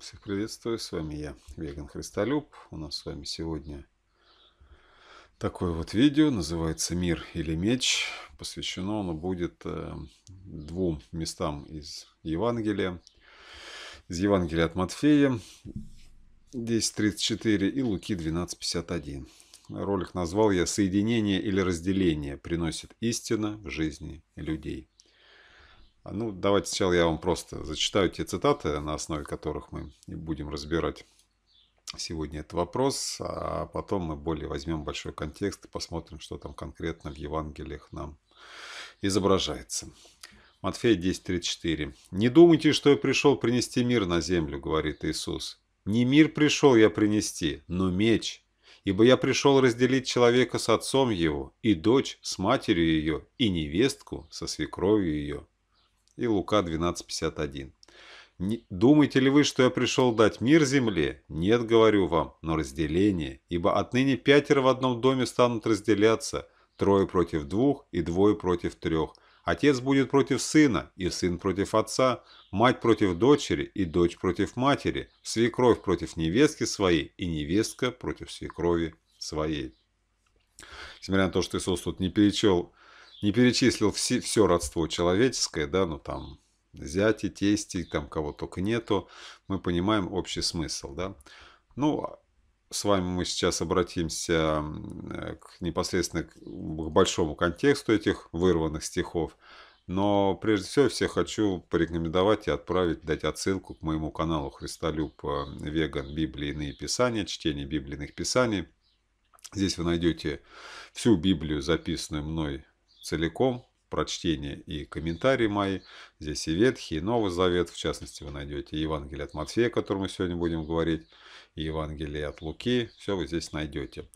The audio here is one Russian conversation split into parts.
Всех приветствую, с вами я, Веган Христолюб. У нас с вами сегодня такое вот видео, называется «Мир или меч». Посвящено оно будет э, двум местам из Евангелия. Из Евангелия от Матфея 10.34 и Луки 12.51. Ролик назвал я «Соединение или разделение приносит истина в жизни людей». А, ну, давайте сначала я вам просто зачитаю те цитаты, на основе которых мы и будем разбирать сегодня этот вопрос, а потом мы более возьмем большой контекст и посмотрим, что там конкретно в Евангелиях нам изображается. Матфея 10:34. «Не думайте, что я пришел принести мир на землю», — говорит Иисус. «Не мир пришел я принести, но меч, ибо я пришел разделить человека с отцом его, и дочь с матерью ее, и невестку со свекровью ее» и Лука 12.51. «Думаете ли вы, что я пришел дать мир земле? Нет, говорю вам, но разделение, ибо отныне пятеро в одном доме станут разделяться, трое против двух и двое против трех. Отец будет против сына, и сын против отца, мать против дочери, и дочь против матери, свекровь против невестки своей, и невестка против свекрови своей». Несмотря на то, что Иисус тут не перечел не перечислил все, все родство человеческое, да, ну там зяти, тести, там кого только нету, мы понимаем общий смысл, да. Ну, с вами мы сейчас обратимся э, к, непосредственно к, к большому контексту этих вырванных стихов. Но прежде всего все хочу порекомендовать и отправить, дать отсылку к моему каналу «Христолюб э, Веган. Библии иные писания», чтение библийных писаний. Здесь вы найдете всю Библию, записанную мной целиком прочтение и комментарии мои. Здесь и Ветхий, и Новый Завет. В частности, вы найдете Евангелие от Матфея, о котором мы сегодня будем говорить, и Евангелие от Луки. Все вы здесь найдете.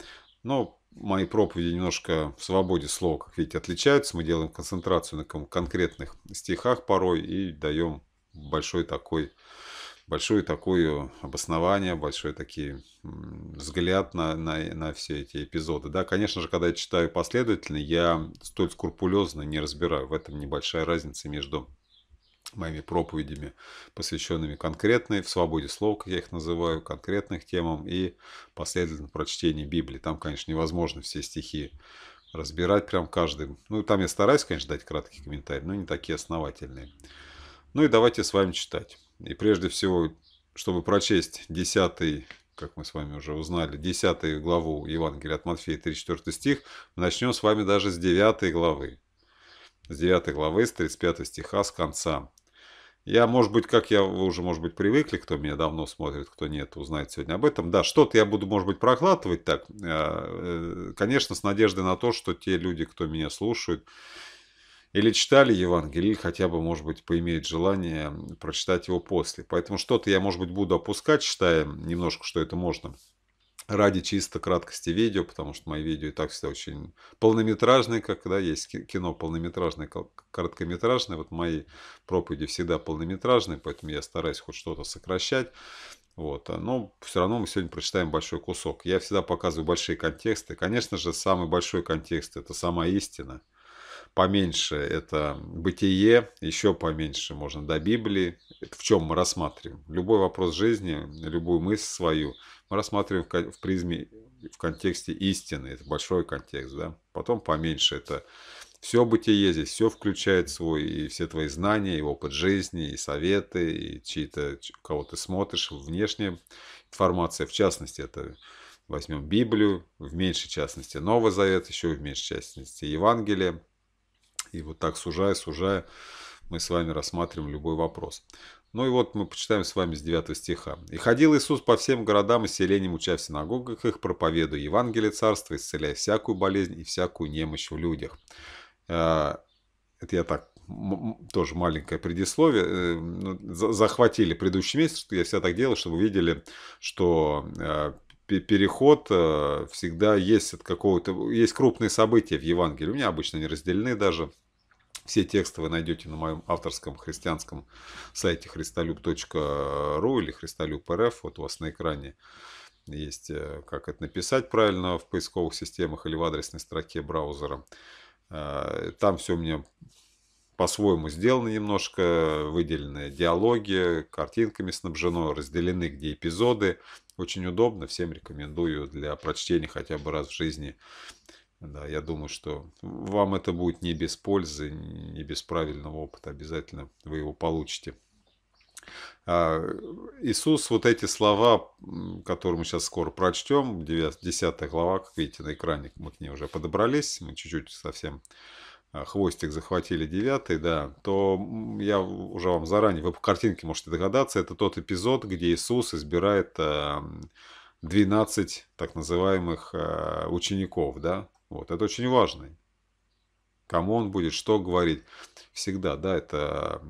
Но мои проповеди немножко в свободе слова, как видите, отличаются. Мы делаем концентрацию на конкретных стихах порой и даем большой такой большое такое обоснование, большой такие взгляд на, на, на все эти эпизоды. Да, конечно же, когда я читаю последовательно, я столь скрупулезно не разбираю. В этом небольшая разница между моими проповедями, посвященными конкретной, в свободе слов, как я их называю, конкретных темам и последовательно прочтению Библии. Там, конечно, невозможно все стихи разбирать прям каждым. Ну, там я стараюсь, конечно, дать краткий комментарий, но не такие основательные. Ну и давайте с вами читать. И прежде всего, чтобы прочесть 10, как мы с вами уже узнали, 10 главу Евангелия от Матфея, 34 стих, мы начнем с вами даже с 9 главы. С 9 главы, с 35 стиха, с конца. Я, может быть, как я, вы уже, может быть, привыкли, кто меня давно смотрит, кто нет, узнает сегодня об этом. Да, что-то я буду, может быть, проглатывать так. А, э, конечно, с надеждой на то, что те люди, кто меня слушают, или читали Евангелие, или хотя бы, может быть, поимеют желание прочитать его после. Поэтому что-то я, может быть, буду опускать, читая немножко, что это можно ради чисто краткости видео, потому что мои видео и так всегда очень полнометражные, когда есть кино полнометражное, короткометражное. Вот мои проповеди всегда полнометражные, поэтому я стараюсь хоть что-то сокращать. Вот, а, но все равно мы сегодня прочитаем большой кусок. Я всегда показываю большие контексты. Конечно же, самый большой контекст – это сама истина – поменьше это бытие, еще поменьше можно до Библии. В чем мы рассматриваем? Любой вопрос жизни, любую мысль свою мы рассматриваем в призме, в контексте истины. Это большой контекст, да? Потом поменьше это все бытие здесь, все включает свой, и все твои знания, и опыт жизни, и советы, и чьи-то, кого ты смотришь, внешняя информация, в частности, это возьмем Библию, в меньшей частности Новый Завет, еще в меньшей частности Евангелие, и вот так сужая, сужая, мы с вами рассматриваем любой вопрос. Ну и вот мы почитаем с вами с 9 стиха. «И ходил Иисус по всем городам и селениям, уча в синагогах их, проповедуя Евангелие Царства, исцеляя всякую болезнь и всякую немощь в людях». Э, это я так, тоже маленькое предисловие. Э, ну, захватили предыдущий месяц, что я все так делал, чтобы вы видели, что э, переход всегда есть от какого-то... Есть крупные события в Евангелии. У меня обычно не разделены даже все тексты вы найдете на моем авторском христианском сайте христолюб.ру или христолюб.рф. Вот у вас на экране есть, э, как это написать правильно в поисковых системах или в адресной строке браузера. Э, там все у меня по-своему сделано немножко, выделены диалоги, картинками снабжено, разделены где эпизоды. Очень удобно, всем рекомендую для прочтения хотя бы раз в жизни да, я думаю, что вам это будет не без пользы, не без правильного опыта. Обязательно вы его получите. А, Иисус вот эти слова, которые мы сейчас скоро прочтем, 9, 10 глава, как видите на экране, мы к ней уже подобрались, мы чуть-чуть совсем а, хвостик захватили 9, да, то я уже вам заранее, вы по картинке можете догадаться, это тот эпизод, где Иисус избирает 12 так называемых а, учеников, да, вот, это очень важно. Кому он будет что говорить. Всегда, да, это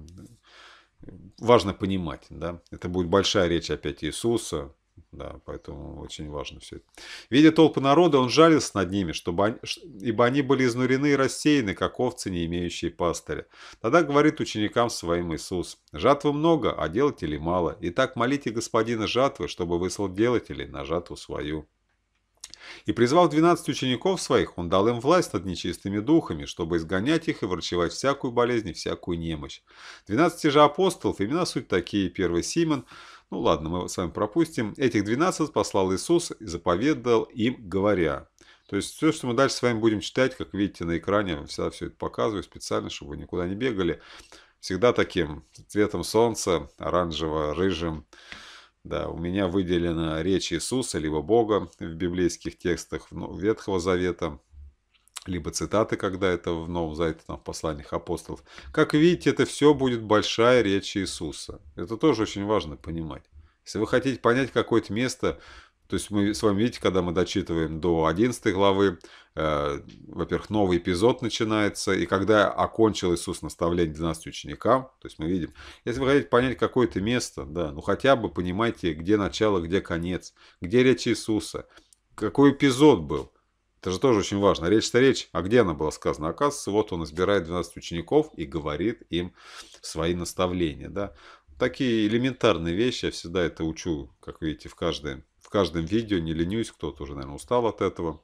важно понимать, да. Это будет большая речь опять Иисуса, да, поэтому очень важно все это. Видя толпы народа, он жалился над ними, чтобы они, ибо они были изнурены и рассеяны, как овцы, не имеющие пастыря. Тогда говорит ученикам своим Иисус, «Жатвы много, а делателей мало. Итак, молите господина жатвы, чтобы выслал делателей на жатву свою». И призвав двенадцать учеников своих, он дал им власть над нечистыми духами, чтобы изгонять их и врачевать всякую болезнь и всякую немощь. Двенадцати же апостолов, имена суть такие, первый Симон, ну ладно, мы с вами пропустим, этих двенадцать послал Иисус и заповедал им, говоря. То есть все, что мы дальше с вами будем читать, как видите на экране, я вам всегда все это показываю специально, чтобы вы никуда не бегали. Всегда таким цветом солнца, оранжево-рыжим, да, у меня выделена речь Иисуса, либо Бога в библейских текстах Ветхого Завета, либо цитаты, когда это в Новом Завете, там, в посланиях апостолов. Как видите, это все будет большая речь Иисуса. Это тоже очень важно понимать. Если вы хотите понять какое-то место, то есть мы с вами видите, когда мы дочитываем до 11 главы, э, во-первых, новый эпизод начинается, и когда окончил Иисус наставление 12 ученикам, то есть мы видим, если вы хотите понять какое-то место, да, ну хотя бы понимайте, где начало, где конец, где речь Иисуса, какой эпизод был. Это же тоже очень важно. Речь-то речь, а где она была сказана? Оказывается, вот он избирает 12 учеников и говорит им свои наставления, да. Такие элементарные вещи, я всегда это учу, как видите, в каждой каждом видео, не ленюсь, кто-то уже, наверное, устал от этого.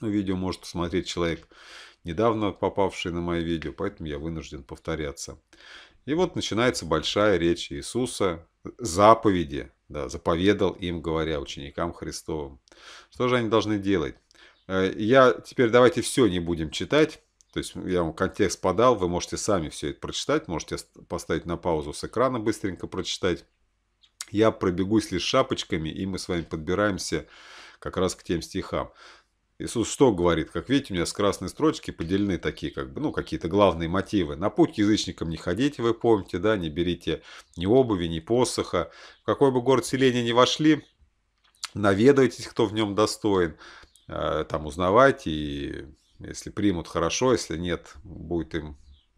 Но ну, видео может посмотреть человек, недавно попавший на мои видео, поэтому я вынужден повторяться. И вот начинается большая речь Иисуса, заповеди, да, заповедал им, говоря ученикам Христовым. Что же они должны делать? Э, я теперь давайте все не будем читать. То есть я вам контекст подал, вы можете сами все это прочитать, можете поставить на паузу с экрана, быстренько прочитать. Я пробегусь лишь шапочками, и мы с вами подбираемся как раз к тем стихам. Иисус что говорит? Как видите, у меня с красной строчки поделены такие, как бы, ну, какие-то главные мотивы. На путь к язычникам не ходите, вы помните, да, не берите ни обуви, ни посоха. В какой бы город селения не вошли, наведывайтесь, кто в нем достоин, э, там узнавайте, и если примут, хорошо, если нет, будет им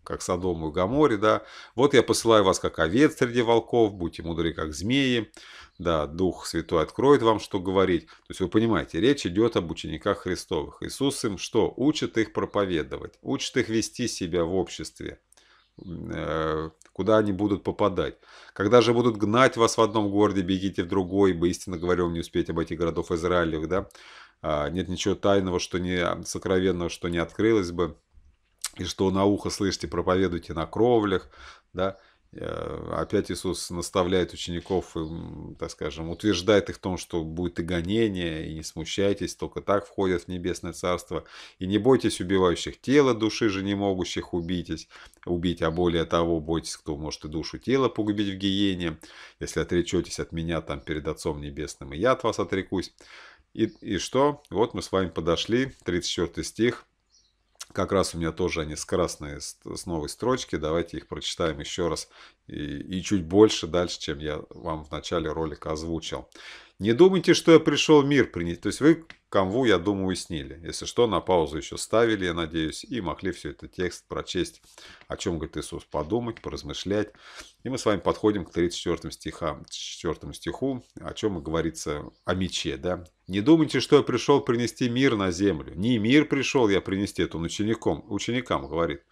как Содому и Гаморе, да. Вот я посылаю вас, как овец среди волков, будьте мудры, как змеи, да, Дух Святой откроет вам, что говорить. То есть вы понимаете, речь идет об учениках Христовых. Иисус им что? Учит их проповедовать, учит их вести себя в обществе, э, куда они будут попадать. Когда же будут гнать вас в одном городе, бегите в другой, ибо, истинно говорю, вам не успеть обойти городов Израилевых, да. А, нет ничего тайного, что не сокровенного, что не открылось бы и что на ухо слышите, проповедуйте на кровлях, да, э, Опять Иисус наставляет учеников, эм, так скажем, утверждает их в том, что будет и гонение, и не смущайтесь, только так входят в небесное царство. И не бойтесь убивающих тела, души же не могущих убить, убить, а более того, бойтесь, кто может и душу тела погубить в гиене. Если отречетесь от меня там перед Отцом Небесным, и я от вас отрекусь. И, и что? Вот мы с вами подошли, 34 стих, как раз у меня тоже они с красной, с новой строчки. Давайте их прочитаем еще раз и, и чуть больше дальше, чем я вам в начале ролика озвучил. Не думайте, что я пришел мир принять. То есть вы канву, я думаю, уяснили. Если что, на паузу еще ставили, я надеюсь, и могли все этот текст прочесть, о чем говорит Иисус, подумать, поразмышлять. И мы с вами подходим к 34 стихам, 4 стиху, о чем говорится о мече, да, не думайте, что я пришел принести мир на землю. Не мир пришел я принести, это он учеником, ученикам говорит.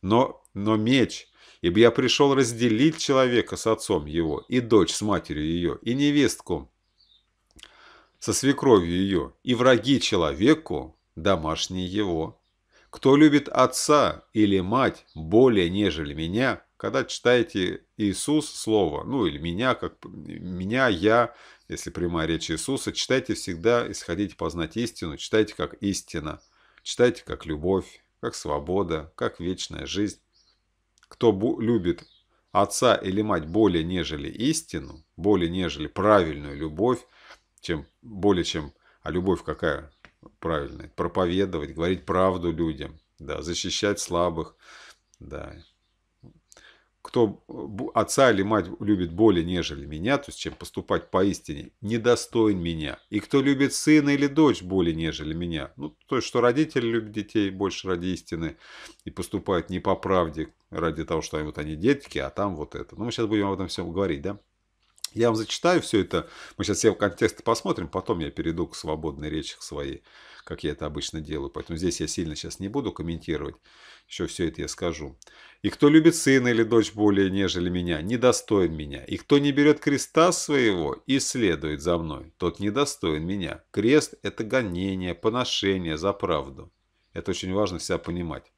Но, но меч, ибо я пришел разделить человека с отцом его, и дочь с матерью ее, и невестку со свекровью ее, и враги человеку домашние его. Кто любит отца или мать более, нежели меня, когда читаете Иисус слово, ну или меня, как меня, я, если прямая речь Иисуса, читайте всегда «Исходите познать истину», читайте как истина, читайте как любовь, как свобода, как вечная жизнь. Кто любит отца или мать более нежели истину, более нежели правильную любовь, чем, более чем, а любовь какая правильная? Проповедовать, говорить правду людям, да, защищать слабых, да, кто э, отца или мать любит более, нежели меня, то есть чем поступать поистине, недостоин меня. И кто любит сына или дочь более, нежели меня, ну, то есть, что родители любят детей больше ради истины и поступают не по правде ради того, что вот они детки, а там вот это. Ну, мы сейчас будем об этом всем говорить, да? Я вам зачитаю все это. Мы сейчас все в контексте посмотрим, потом я перейду к свободной речи к своей, как я это обычно делаю. Поэтому здесь я сильно сейчас не буду комментировать. Еще все это я скажу. «И кто любит сына или дочь более, нежели меня, недостоин меня. И кто не берет креста своего и следует за мной, тот недостоин меня. Крест – это гонение, поношение за правду». Это очень важно всегда понимать.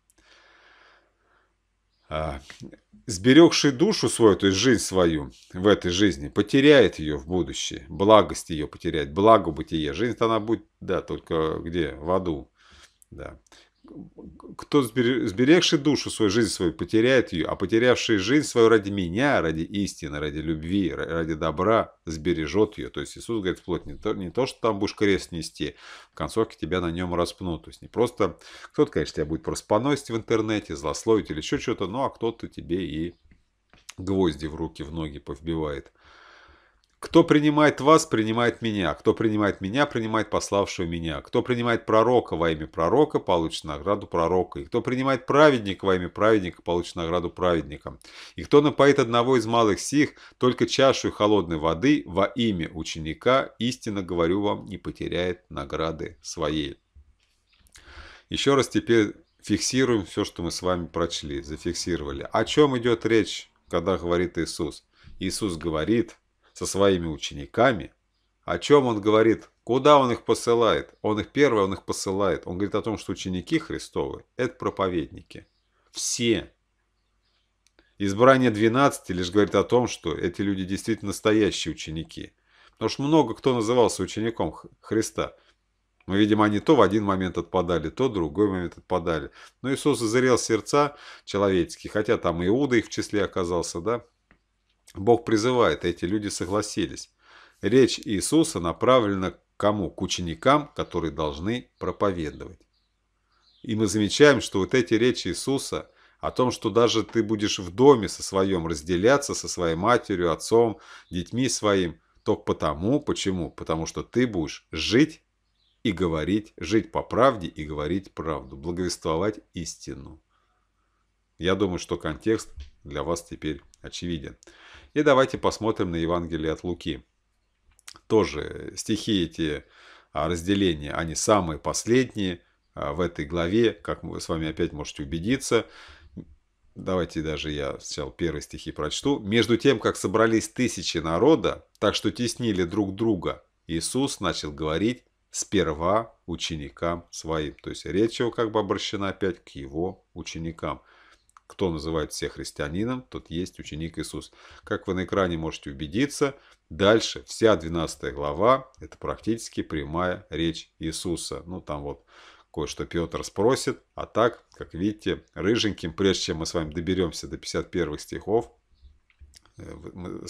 А, сберегший душу свою, то есть жизнь свою в этой жизни, потеряет ее в будущее, благость ее потеряет, благо бытие. Жизнь-то она будет, да, только где? В аду. Да кто сберегший душу свою, жизнь свою, потеряет ее, а потерявший жизнь свою ради меня, ради истины, ради любви, ради добра, сбережет ее. То есть Иисус говорит вплоть не то, не то что там будешь крест нести, в концовке тебя на нем распнут. То есть не просто, кто-то, конечно, тебя будет просто поносить в интернете, злословить или еще что-то, ну а кто-то тебе и гвозди в руки, в ноги повбивает. Кто принимает вас, принимает меня. Кто принимает меня, принимает пославшего меня. Кто принимает пророка во имя пророка, получит награду пророка. И кто принимает праведника во имя праведника, получит награду праведника. И кто напоит одного из малых сих, только чашу холодной воды во имя ученика, истинно говорю вам, не потеряет награды своей. Еще раз теперь фиксируем все, что мы с вами прочли, зафиксировали. О чем идет речь, когда говорит Иисус? Иисус говорит – со своими учениками, о чем он говорит, куда он их посылает. Он их первый, он их посылает. Он говорит о том, что ученики Христовы – это проповедники. Все. Избрание 12 лишь говорит о том, что эти люди действительно настоящие ученики. Потому что много кто назывался учеником Христа. Мы видим, они то в один момент отпадали, то в другой момент отпадали. Но Иисус зарел сердца человеческие, хотя там Иуда их в числе оказался, да? Бог призывает, и эти люди согласились. Речь Иисуса направлена к кому? К ученикам, которые должны проповедовать. И мы замечаем, что вот эти речи Иисуса о том, что даже ты будешь в доме со своем разделяться, со своей матерью, отцом, детьми своим, то потому, почему? Потому что ты будешь жить и говорить, жить по правде и говорить правду, благовествовать истину. Я думаю, что контекст для вас теперь очевиден. И давайте посмотрим на Евангелие от Луки. Тоже стихи эти а, разделения, они самые последние а, в этой главе, как вы с вами опять можете убедиться. Давайте даже я сначала первые стихи прочту. «Между тем, как собрались тысячи народа, так что теснили друг друга, Иисус начал говорить сперва ученикам своим». То есть речь его как бы обращена опять к его ученикам – кто называет всех христианином, тот есть ученик Иисус. Как вы на экране можете убедиться, дальше вся 12 глава – это практически прямая речь Иисуса. Ну, там вот кое-что Петр спросит, а так, как видите, рыженьким, прежде чем мы с вами доберемся до 51 стихов, э,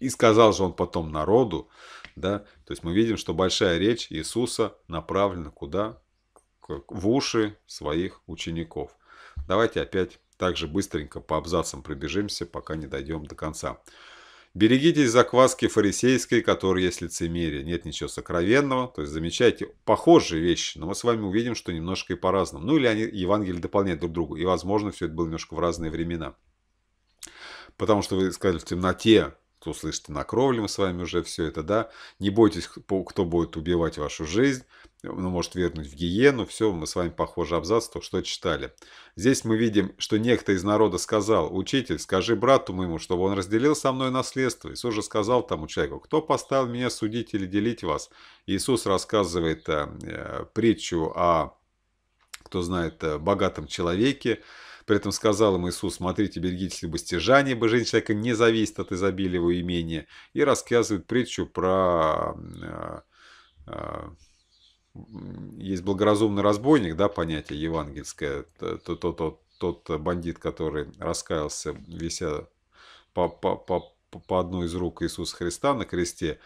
и сказал же он потом народу, да, то есть мы видим, что большая речь Иисуса направлена куда? В уши своих учеников. Давайте опять также быстренько по абзацам пробежимся, пока не дойдем до конца. Берегитесь закваски фарисейской, которая есть лицемерие. Нет ничего сокровенного. То есть замечайте похожие вещи, но мы с вами увидим, что немножко и по-разному. Ну или они Евангелие дополняют друг другу. И возможно, все это было немножко в разные времена. Потому что вы сказали, в темноте кто слышит на кровле, мы с вами уже все это, да. Не бойтесь, кто будет убивать вашу жизнь, ну, может вернуть в гиену, все, мы с вами похожий абзац, то, что читали. Здесь мы видим, что некто из народа сказал, учитель, скажи брату моему, чтобы он разделил со мной наследство. Иисус же сказал тому человеку, кто поставил меня судить или делить вас? Иисус рассказывает э, э притчу о, кто знает, э, богатом человеке, при этом сказал им Иисус, смотрите, берегитесь любостяжания, ибо жизнь человека не зависит от изобилия его имения. И рассказывает притчу про... Э, э, есть благоразумный разбойник, да, понятие евангельское, тот, тот, тот, тот бандит, который раскаялся, вися по, по, по, по одной из рук Иисуса Христа на кресте,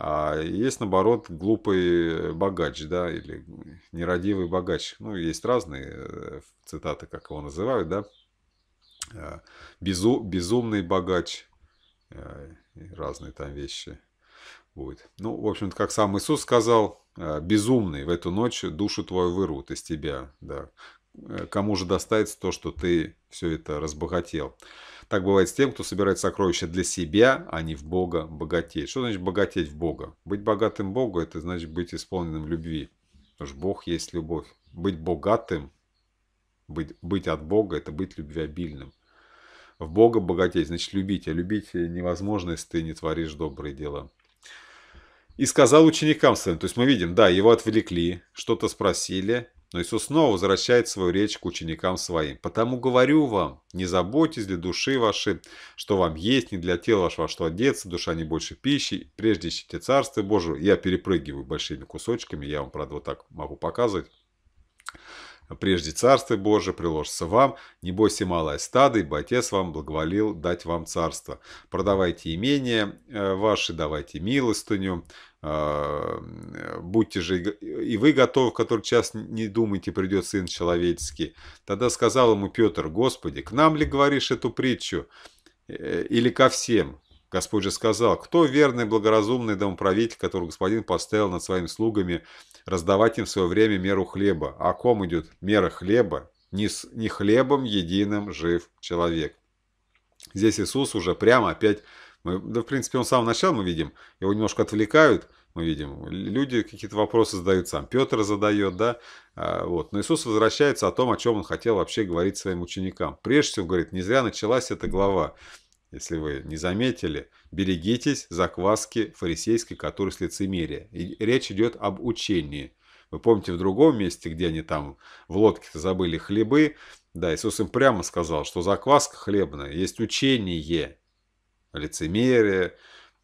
а есть, наоборот, глупый богач, да, или нерадивый богач. Ну, есть разные э, цитаты, как его называют, да. А, Безу, безумный богач, э, разные там вещи будет. Ну, в общем-то, как сам Иисус сказал, э, безумный в эту ночь душу твою вырвут из тебя, да. Кому же достается то, что ты все это разбогател? Так бывает с тем, кто собирает сокровища для себя, а не в Бога богатеть. Что значит богатеть в Бога? Быть богатым Богу – это значит быть исполненным любви. Потому что Бог есть любовь. Быть богатым, быть, быть от Бога – это быть любвеобильным. В Бога богатеть – значит любить. А любить невозможно, если ты не творишь добрые дела. И сказал ученикам своим, то есть мы видим, да, его отвлекли, что-то спросили, но Иисус снова возвращает свою речь к ученикам своим. «Потому говорю вам, не заботьтесь для души вашей, что вам есть, не для тела вашего, что одеться, душа не больше пищи, прежде ищите Царство Божие». Я перепрыгиваю большими кусочками, я вам, правда, вот так могу показывать. Прежде Царство Божие приложится вам, не бойся малое стадо, ибо Отец вам благоволил дать вам Царство. Продавайте имение э, ваши, давайте милостыню, а, будьте же и вы готовы, в который час не думайте, придет Сын Человеческий. Тогда сказал ему Петр, Господи, к нам ли говоришь эту притчу э, или ко всем? Господь же сказал, кто верный, благоразумный домоправитель, который господин поставил над своими слугами, раздавать им в свое время меру хлеба. А о ком идет мера хлеба? Не, с, не хлебом единым жив человек. Здесь Иисус уже прямо опять мы, да, в принципе, он с самого начала мы видим, его немножко отвлекают, мы видим, люди какие-то вопросы задают, сам Петр задает, да, а, вот. Но Иисус возвращается о том, о чем он хотел вообще говорить своим ученикам. Прежде всего, говорит, не зря началась эта глава, если вы не заметили, берегитесь закваски фарисейской, которая с лицемерия. И речь идет об учении. Вы помните в другом месте, где они там в лодке-то забыли хлебы, да, Иисус им прямо сказал, что закваска хлебная есть учение, лицемерие,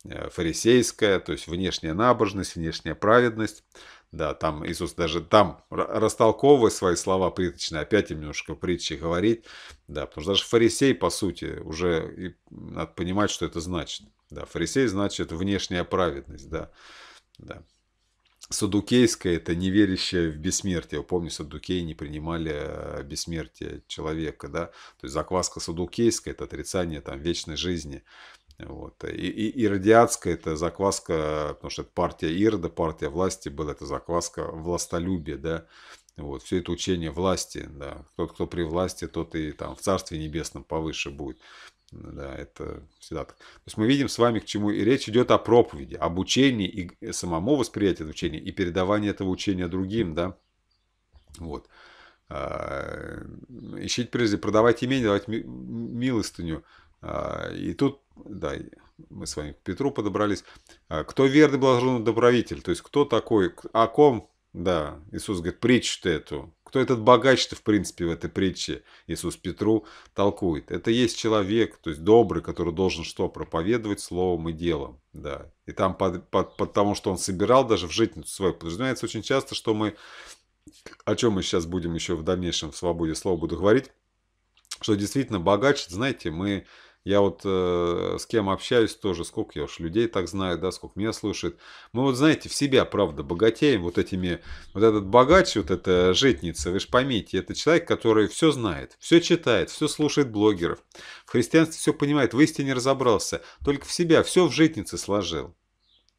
э, фарисейская, то есть внешняя набожность, внешняя праведность. Да, там Иисус даже там, растолковывая свои слова приточные, опять им немножко притчи говорить, Да, потому что даже фарисей, по сути, уже и, надо понимать, что это значит. Да, фарисей значит внешняя праведность, да. да. Садукейская – это неверящая в бессмертие. Помню, садукеи не принимали э, бессмертие человека. Да? То есть закваска садукейская – это отрицание там, вечной жизни. Вот. И, и, иродиатская это закваска, потому что это партия Ирда партия власти была, это закваска властолюбие, да. Вот, все это учение власти, да. Тот, кто при власти, тот и там в Царстве Небесном повыше будет. Да, это всегда так. То есть мы видим с вами, к чему и речь идет о проповеди, об учении и самому восприятии учения и передавании этого учения другим, да. Вот. А, ищите прежде, продавайте имение, давайте милостыню а, и тут, да, мы с вами к Петру подобрались. А, кто верный, блаженный добровитель? То есть, кто такой, о ком? Да, Иисус говорит, притчу-то эту. Кто этот богач-то, в принципе, в этой притче Иисус Петру толкует? Это есть человек, то есть добрый, который должен что? Проповедовать словом и делом. Да. И там, под, под, под тому, что он собирал даже в житницу свою, подразумевается очень часто, что мы, о чем мы сейчас будем еще в дальнейшем в свободе слова буду говорить, что действительно богач, знаете, мы я вот э, с кем общаюсь тоже, сколько я уж людей так знаю, да, сколько меня слушает. Мы вот, знаете, в себя, правда, богатеем вот этими, вот этот богач, вот эта житница, вы же поймите, это человек, который все знает, все читает, все слушает блогеров. В христианстве все понимает, в истине разобрался, только в себя, все в житнице сложил.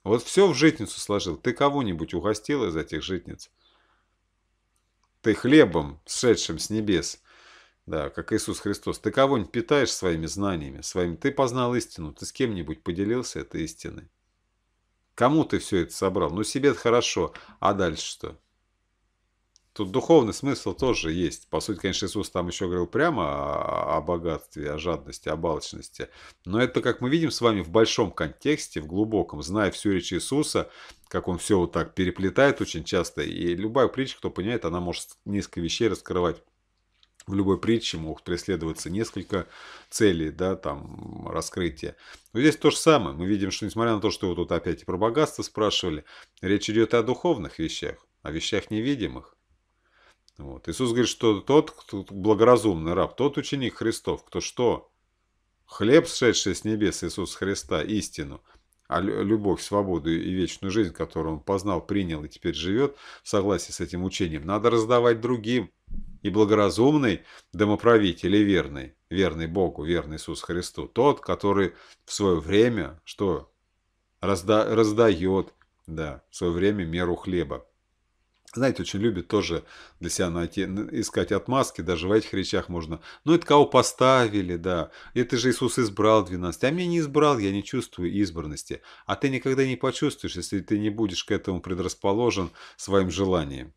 Вот все в житницу сложил. Ты кого-нибудь угостил из этих житниц? Ты хлебом, сшедшим с небес, да, как Иисус Христос. Ты кого-нибудь питаешь своими знаниями, своим. Ты познал истину, ты с кем-нибудь поделился этой истиной. Кому ты все это собрал? Ну, себе это хорошо, а дальше что? Тут духовный смысл тоже есть. По сути, конечно, Иисус там еще говорил прямо о, о богатстве, о жадности, о балочности. Но это, как мы видим с вами, в большом контексте, в глубоком, зная всю речь Иисуса, как он все вот так переплетает очень часто, и любая притча, кто понимает, она может несколько вещей раскрывать в любой притче могут преследоваться несколько целей, да, там, раскрытия. Но здесь то же самое. Мы видим, что несмотря на то, что вы тут опять и про богатство спрашивали, речь идет и о духовных вещах, о вещах невидимых. Вот. Иисус говорит, что тот, кто благоразумный раб, тот ученик Христов, кто что? Хлеб, сшедший с небес Иисуса Христа, истину, а любовь, свободу и вечную жизнь, которую он познал, принял и теперь живет в согласии с этим учением, надо раздавать другим и благоразумный домоправитель и верный, верный Богу, верный Иисус Христу, тот, который в свое время, что разда, раздает, да, в свое время меру хлеба. Знаете, очень любит тоже для себя найти, искать отмазки, даже в этих речах можно. Ну, это кого поставили, да. Это же Иисус избрал 12. А меня не избрал, я не чувствую избранности. А ты никогда не почувствуешь, если ты не будешь к этому предрасположен своим желанием.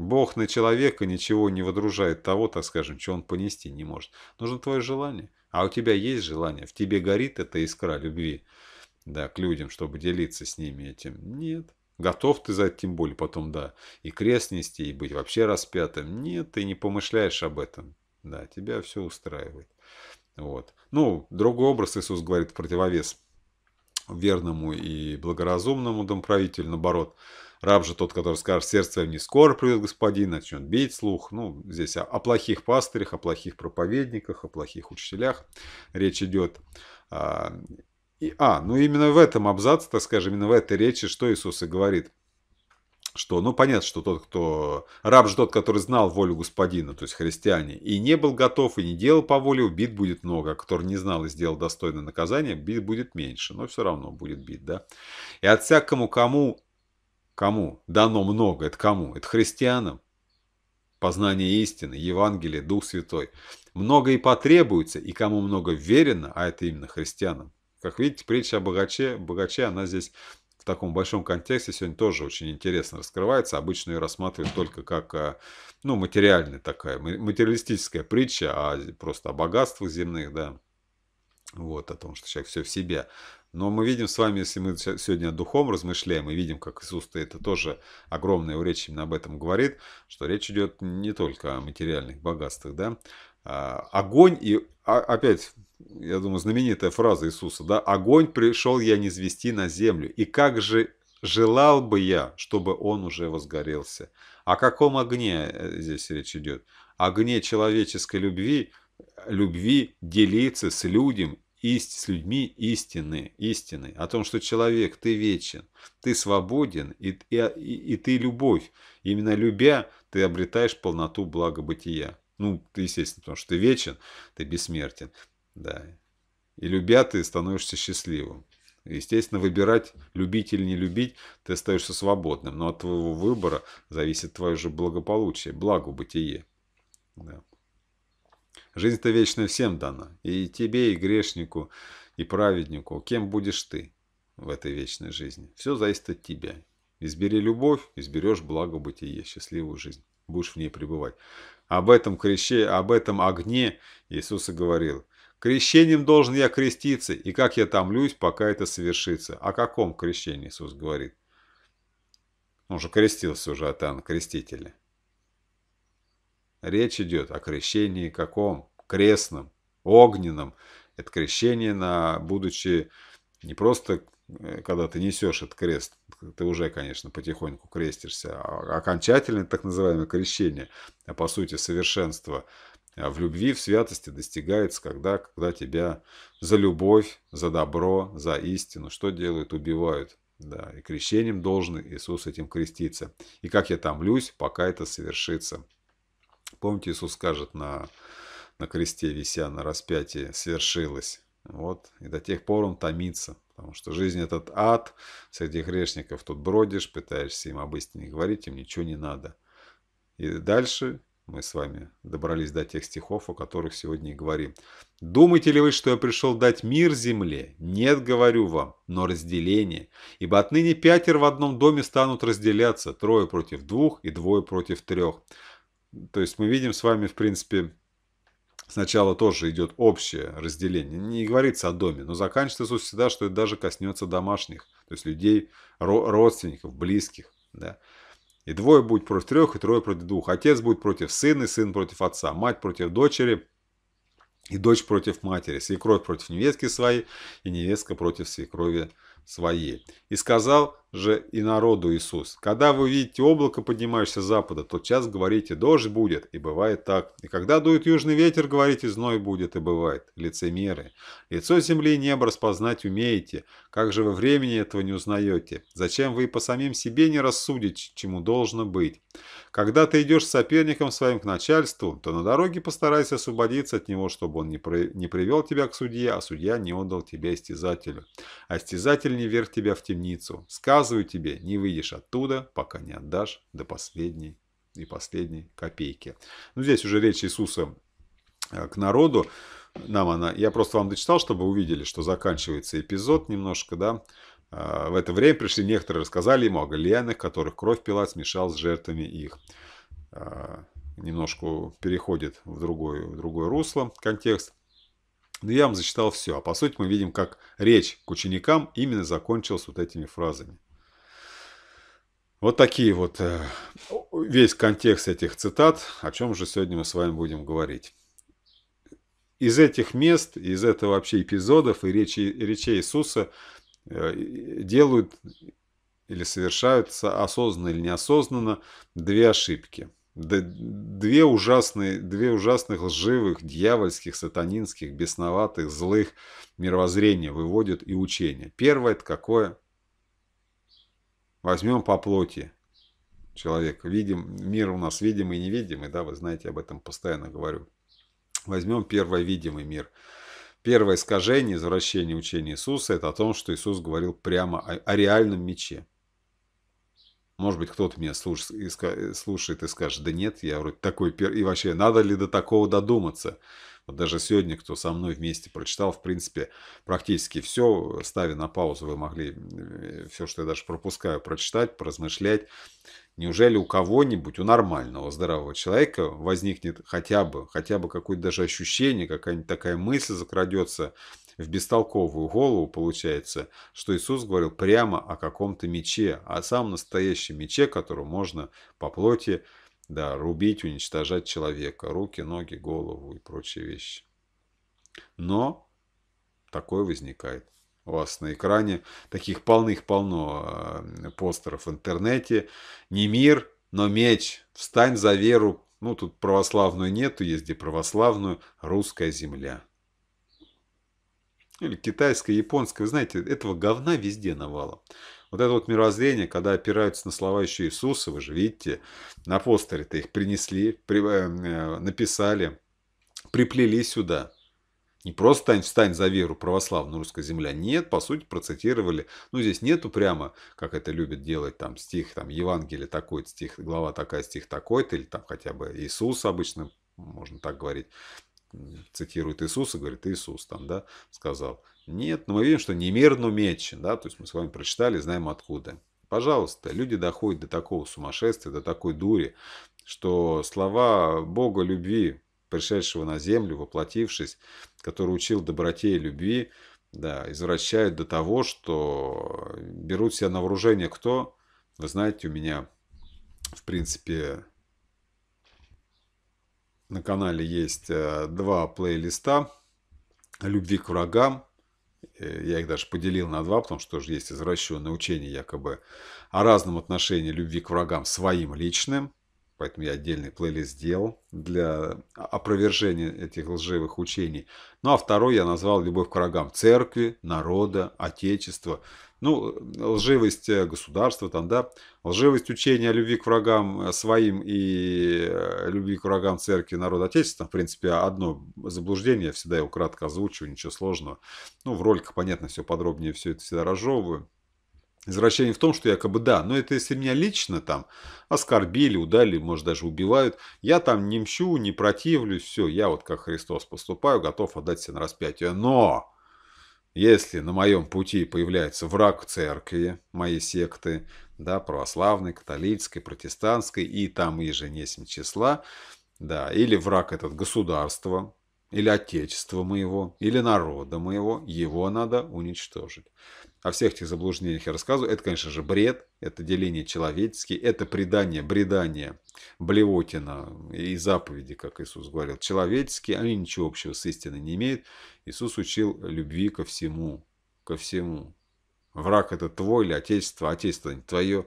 Бог на человека ничего не водружает того, так скажем, что он понести не может. Нужно твое желание. А у тебя есть желание, в тебе горит эта искра любви да, к людям, чтобы делиться с ними этим. Нет. Готов ты за это тем более потом, да, и крест нести, и быть вообще распятым. Нет, ты не помышляешь об этом. Да, тебя все устраивает. Вот. Ну, другой образ Иисус говорит в противовес верному и благоразумному домправителю, наоборот – Раб же тот, который скажет, сердце не скоро придет господин, начнет бить слух. Ну, здесь о, о плохих пастырях, о плохих проповедниках, о плохих учителях речь идет. А, и, а, ну именно в этом абзаце, так скажем, именно в этой речи, что Иисус и говорит что, ну, понятно, что тот, кто... Раб же тот, который знал волю господина, то есть христиане, и не был готов, и не делал по воле, убит будет много. А который не знал и сделал достойное наказание, бит будет меньше, но все равно будет бит, да. И от всякому, кому Кому? Дано много. Это кому? Это христианам. Познание истины, Евангелие, Дух Святой. Много и потребуется, и кому много верено, а это именно христианам. Как видите, притча о богаче, богаче, она здесь в таком большом контексте сегодня тоже очень интересно раскрывается. Обычно ее рассматривают только как э, ну, материальная такая, материалистическая притча, а просто о богатствах земных, да вот, о том, что человек все в себе. Но мы видим с вами, если мы сегодня духом размышляем, мы видим, как Иисус -то это тоже огромная его речь именно об этом говорит, что речь идет не только о материальных богатствах, да, а, огонь и а, опять, я думаю, знаменитая фраза Иисуса, да, огонь пришел я не звести на землю, и как же желал бы я, чтобы он уже возгорелся. О каком огне э, здесь речь идет? Огне человеческой любви, любви делиться с людям, ист, с людьми истины, истины, о том, что человек, ты вечен, ты свободен и, и, и, и ты любовь. Именно любя ты обретаешь полноту блага бытия. Ну, естественно, потому что ты вечен, ты бессмертен. Да. И любя ты становишься счастливым. Естественно, выбирать, любить или не любить, ты остаешься свободным. Но от твоего выбора зависит твое же благополучие, благо бытие. Да. Жизнь-то вечная всем дана. И тебе, и грешнику, и праведнику. Кем будешь ты в этой вечной жизни? Все зависит от тебя. Избери любовь, изберешь благо бытие, счастливую жизнь. Будешь в ней пребывать. Об этом креще, об этом огне Иисус и говорил. Крещением должен я креститься, и как я томлюсь, пока это совершится. О каком крещении Иисус говорит? Он же крестился уже от Иоанна Крестителя. Речь идет о крещении каком? Крестном, огненном. Это крещение на будучи не просто э, когда ты несешь этот крест, ты уже, конечно, потихоньку крестишься, а, а окончательное так называемое крещение, а по сути совершенство э, в любви, в святости достигается, когда, когда тебя за любовь, за добро, за истину, что делают? Убивают. Да, и крещением должен Иисус этим креститься. И как я томлюсь, пока это совершится. Помните, Иисус скажет на, на кресте, вися на распятии, свершилось. Вот, и до тех пор он томится, потому что жизнь этот ад, среди грешников тут бродишь, пытаешься им об истине говорить, им ничего не надо. И дальше мы с вами добрались до тех стихов, о которых сегодня и говорим. «Думаете ли вы, что я пришел дать мир земле? Нет, говорю вам, но разделение. Ибо отныне пятеро в одном доме станут разделяться, трое против двух и двое против трех. То есть мы видим с вами, в принципе, сначала тоже идет общее разделение. Не говорится о доме, но заканчивается суть всегда, что это даже коснется домашних, то есть людей, родственников, близких. Да? И двое будет против трех, и трое против двух. Отец будет против сына, и сын против отца. Мать против дочери, и дочь против матери. Свекровь против невестки своей, и невестка против свекрови своей. И сказал же и народу Иисус. Когда вы видите облако, поднимающееся с запада, тот час говорите, дождь будет, и бывает так. И когда дует южный ветер, говорите, зной будет, и бывает. Лицемеры. Лицо земли и неба распознать умеете. Как же вы времени этого не узнаете? Зачем вы и по самим себе не рассудите, чему должно быть? Когда ты идешь с соперником своим к начальству, то на дороге постарайся освободиться от него, чтобы он не, при... не привел тебя к судье, а судья не отдал тебя истязателю. А истязатель не вверх тебя в темницу. Сказ Указываю тебе, не выйдешь оттуда, пока не отдашь до последней и последней копейки. Ну, здесь уже речь Иисуса э, к народу. Нам она... Я просто вам дочитал, чтобы увидели, что заканчивается эпизод немножко, да. Э, в это время пришли некоторые, рассказали ему о галеянах, которых кровь пила, смешал с жертвами их. Э, немножко переходит в другое, в другое русло контекст. Но ну, я вам зачитал все. А по сути мы видим, как речь к ученикам именно закончилась вот этими фразами. Вот такие вот э, весь контекст этих цитат, о чем же сегодня мы с вами будем говорить. Из этих мест, из этого вообще эпизодов и речи, речей Иисуса э, делают или совершаются осознанно или неосознанно две ошибки. Две ужасные, две ужасных лживых, дьявольских, сатанинских, бесноватых, злых мировоззрения выводят и учения. Первое – это какое? Возьмем по плоти. человека, видим, мир у нас видимый и невидимый, да, вы знаете, об этом постоянно говорю. Возьмем первый видимый мир. Первое искажение, извращение учения Иисуса, это о том, что Иисус говорил прямо о, о реальном мече. Может быть, кто-то меня слушает и скажет, да нет, я вроде такой, и вообще, надо ли до такого додуматься? Вот даже сегодня, кто со мной вместе прочитал, в принципе, практически все, ставя на паузу, вы могли э, все, что я даже пропускаю, прочитать, поразмышлять. Неужели у кого-нибудь, у нормального, здорового человека возникнет хотя бы, хотя бы какое-то даже ощущение, какая-нибудь такая мысль закрадется в бестолковую голову, получается, что Иисус говорил прямо о каком-то мече, о самом настоящем мече, которым можно по плоти да, рубить, уничтожать человека, руки, ноги, голову и прочие вещи. Но такое возникает. У вас на экране таких полных-полно э, постеров в интернете. Не мир, но меч. Встань за веру. Ну, тут православную нету, есть где православную. Русская земля. Или китайская, японская. Вы знаете, этого говна везде навалом. Вот это вот мировоззрение, когда опираются на слова еще Иисуса, вы же видите, на постере-то их принесли, при, э, э, написали, приплели сюда. Не просто «Тань, встань за веру, православная русская земля». Нет, по сути, процитировали. Ну, здесь нету прямо, как это любят делать, там, стих, там, Евангелие такой, стих, глава такая, стих такой-то, или там хотя бы Иисус обычно можно так говорить, цитирует Иисуса, говорит, Иисус там, да, сказал. Нет, но мы видим, что немерно меч, да, то есть мы с вами прочитали, знаем откуда. Пожалуйста, люди доходят до такого сумасшествия, до такой дури, что слова Бога любви, пришедшего на землю, воплотившись, который учил доброте и любви, да, извращают до того, что берут себя на вооружение кто? Вы знаете, у меня, в принципе, на канале есть э, два плейлиста «Любви к врагам». Э, я их даже поделил на два, потому что же есть извращенное учение якобы о разном отношении любви к врагам своим личным – Поэтому я отдельный плейлист сделал для опровержения этих лживых учений. Ну а второй я назвал «Любовь к врагам церкви, народа, отечества». Ну, лживость э, государства там, да, лживость учения о любви к врагам э, своим и э, любви к врагам церкви, народа, отечества, в принципе, одно заблуждение, я всегда его кратко озвучиваю, ничего сложного. Ну, в роликах, понятно, все подробнее, все это всегда разжевываю. Извращение в том, что якобы да, но это если меня лично там оскорбили, удали, может даже убивают, я там не мщу, не противлюсь, все, я вот как Христос поступаю, готов отдать себя на распятие. Но если на моем пути появляется враг церкви, моей секты, да, православной, католической, протестантской, и там и же несем числа, да, или враг этот государства, или отечества моего, или народа моего, его надо уничтожить о всех этих заблуждениях я рассказываю. Это, конечно же, бред, это деление человеческие, это предание, бредание, блевотина и заповеди, как Иисус говорил, человеческие, они ничего общего с истиной не имеют. Иисус учил любви ко всему, ко всему. Враг это твой или отечество, отечество не твое.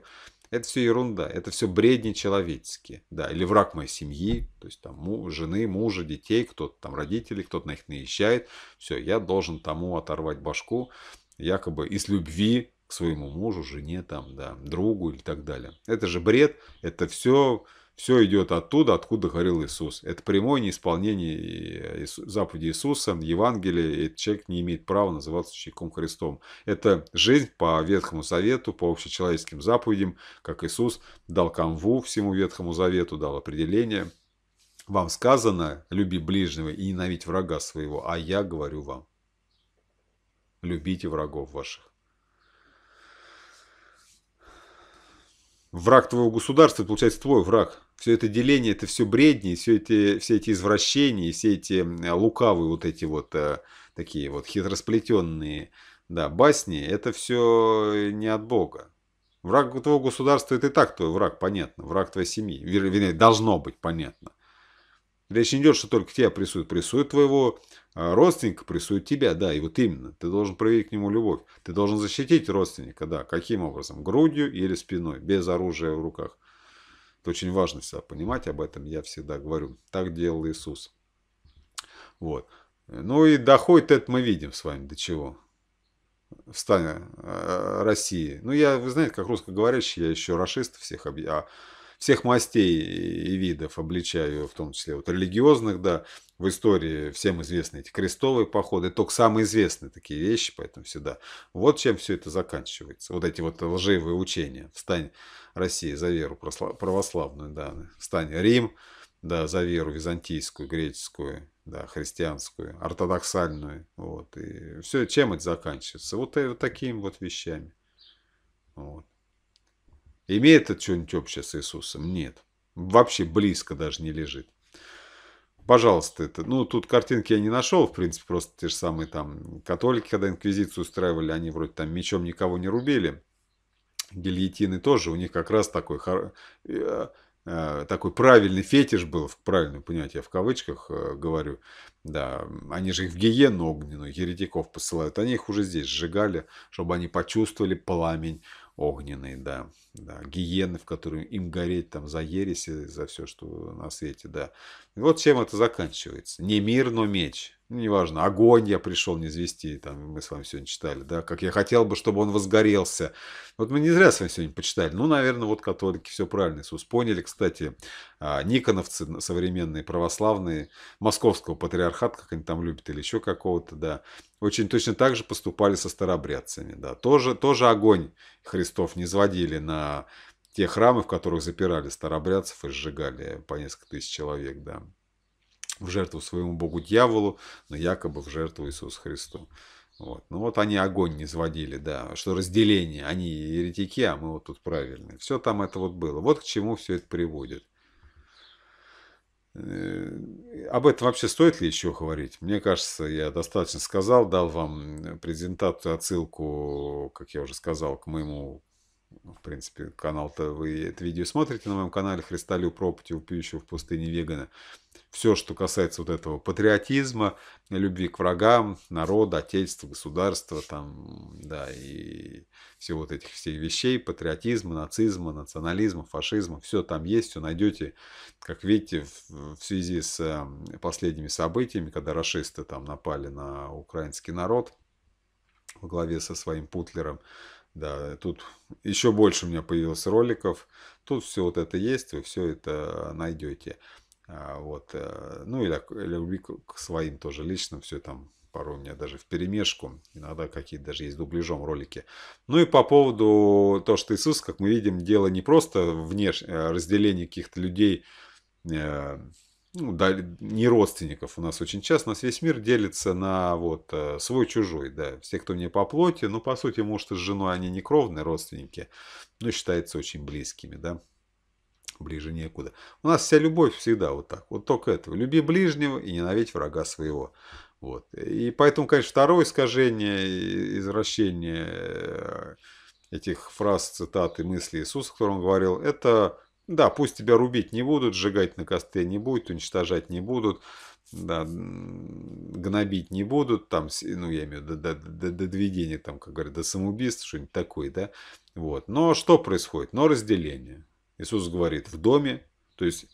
Это все ерунда, это все бредни человеческие. Да, или враг моей семьи, то есть там жены, мужа, детей, кто-то там родители, кто-то на них наезжает. Все, я должен тому оторвать башку якобы из любви к своему мужу, жене, там, да, другу или так далее. Это же бред, это все, все идет оттуда, откуда говорил Иисус. Это прямое неисполнение э, заповеди Иисуса, Евангелия, и человек не имеет права называться учеником Христом. Это жизнь по Ветхому Завету, по общечеловеческим заповедям, как Иисус дал канву всему Ветхому Завету, дал определение. Вам сказано, люби ближнего и ненавидь врага своего, а я говорю вам любите врагов ваших. Враг твоего государства, получается, твой враг. Все это деление, это все бредни, все эти, все эти извращения, все эти э, лукавые вот эти вот э, такие вот хитросплетенные да, басни, это все э, не от Бога. Враг твоего государства это и так твой враг, понятно. Враг твоей семьи. Вернее, должно быть понятно. Речь не идет, что только тебя прессуют. Прессуют твоего а, родственника, прессуют тебя, да, и вот именно. Ты должен проявить к нему любовь. Ты должен защитить родственника, да. Каким образом? Грудью или спиной, без оружия в руках. Это очень важно всегда понимать об этом, я всегда говорю. Так делал Иисус. Вот. Ну и доходит это мы видим с вами до чего. В стане а, России. Ну я, вы знаете, как русскоговорящий, я еще расист всех объявляю а всех мастей и видов обличаю, в том числе вот религиозных, да, в истории всем известны эти крестовые походы, только самые известные такие вещи, поэтому всегда. Вот чем все это заканчивается. Вот эти вот лживые учения. Встань, Россия, за веру православную, да, встань, Рим, да, за веру византийскую, греческую, да, христианскую, ортодоксальную, вот, и все, чем это заканчивается? Вот, э, вот такими вот вещами. Вот. Имеет это что-нибудь общее с Иисусом? Нет. Вообще близко даже не лежит. Пожалуйста, это. Ну, тут картинки я не нашел, в принципе, просто те же самые там католики, когда инквизицию устраивали, они вроде там мечом никого не рубили. Гильотины тоже, у них как раз такой э, э, такой правильный фетиш был, правильно, понимаете, я в кавычках э, говорю, да, они же их в гиену огненную, еретиков посылают, они их уже здесь сжигали, чтобы они почувствовали пламень огненные, да, да, гиены, в которые им гореть там за ереси, за все, что на свете, да. И вот чем это заканчивается. Не мир, но меч. Ну, неважно, огонь я пришел не звести. там мы с вами сегодня читали, да, как я хотел бы, чтобы он возгорелся. Вот мы не зря с вами сегодня почитали. Ну, наверное, вот католики все правильно Иисус поняли. Кстати, а, никоновцы современные православные, московского патриархата, как они там любят, или еще какого-то, да, очень точно так же поступали со старобрядцами, да. Тоже, тоже огонь Христов не сводили на те храмы, в которых запирали старобрядцев и сжигали по несколько тысяч человек, да. В жертву своему богу дьяволу, но якобы в жертву Иисусу Христу. Вот. Ну вот они огонь не сводили, да, что разделение, они еретики, а мы вот тут правильные. Все там это вот было. Вот к чему все это приводит. Э, об этом вообще стоит ли еще говорить? Мне кажется, я достаточно сказал, дал вам презентацию, отсылку, как я уже сказал, к моему ну, в принципе, канал-то вы это видео смотрите на моем канале «Христалю пропати, пьющего в пустыне вегана». Все, что касается вот этого патриотизма, любви к врагам, народа, отечества, государства, там, да, и все вот этих всех вещей, патриотизма, нацизма, национализма, фашизма, все там есть, все найдете, как видите, в, в связи с эм, последними событиями, когда расисты там напали на украинский народ во главе со своим Путлером, да, тут еще больше у меня появилось роликов. Тут все вот это есть, вы все это найдете. А, вот. Э, ну, или, или к своим тоже лично все там порой у меня даже в перемешку, иногда какие-то даже есть дубляжом ролики. Ну и по поводу того, что Иисус, как мы видим, дело не просто внеш... Э, разделение каких-то людей, э, ну, да, не родственников у нас очень часто, у нас весь мир делится на вот э, свой-чужой, да, все, кто мне по плоти, ну, по сути, может и с женой, они не кровные родственники, но считаются очень близкими, да, ближе некуда. У нас вся любовь всегда вот так, вот только этого, люби ближнего и ненавидь врага своего, вот, и поэтому, конечно, второе искажение, извращение э, этих фраз, цитат и мыслей Иисуса, о котором он говорил, это да, пусть тебя рубить не будут, сжигать на костре не будет, уничтожать не будут, да, гнобить не будут, там, ну, я имею в виду, до, до, до, до двигения, там, как говорят, до самоубийства что-нибудь такое, да. Вот. Но что происходит? Но разделение. Иисус говорит, в доме, то есть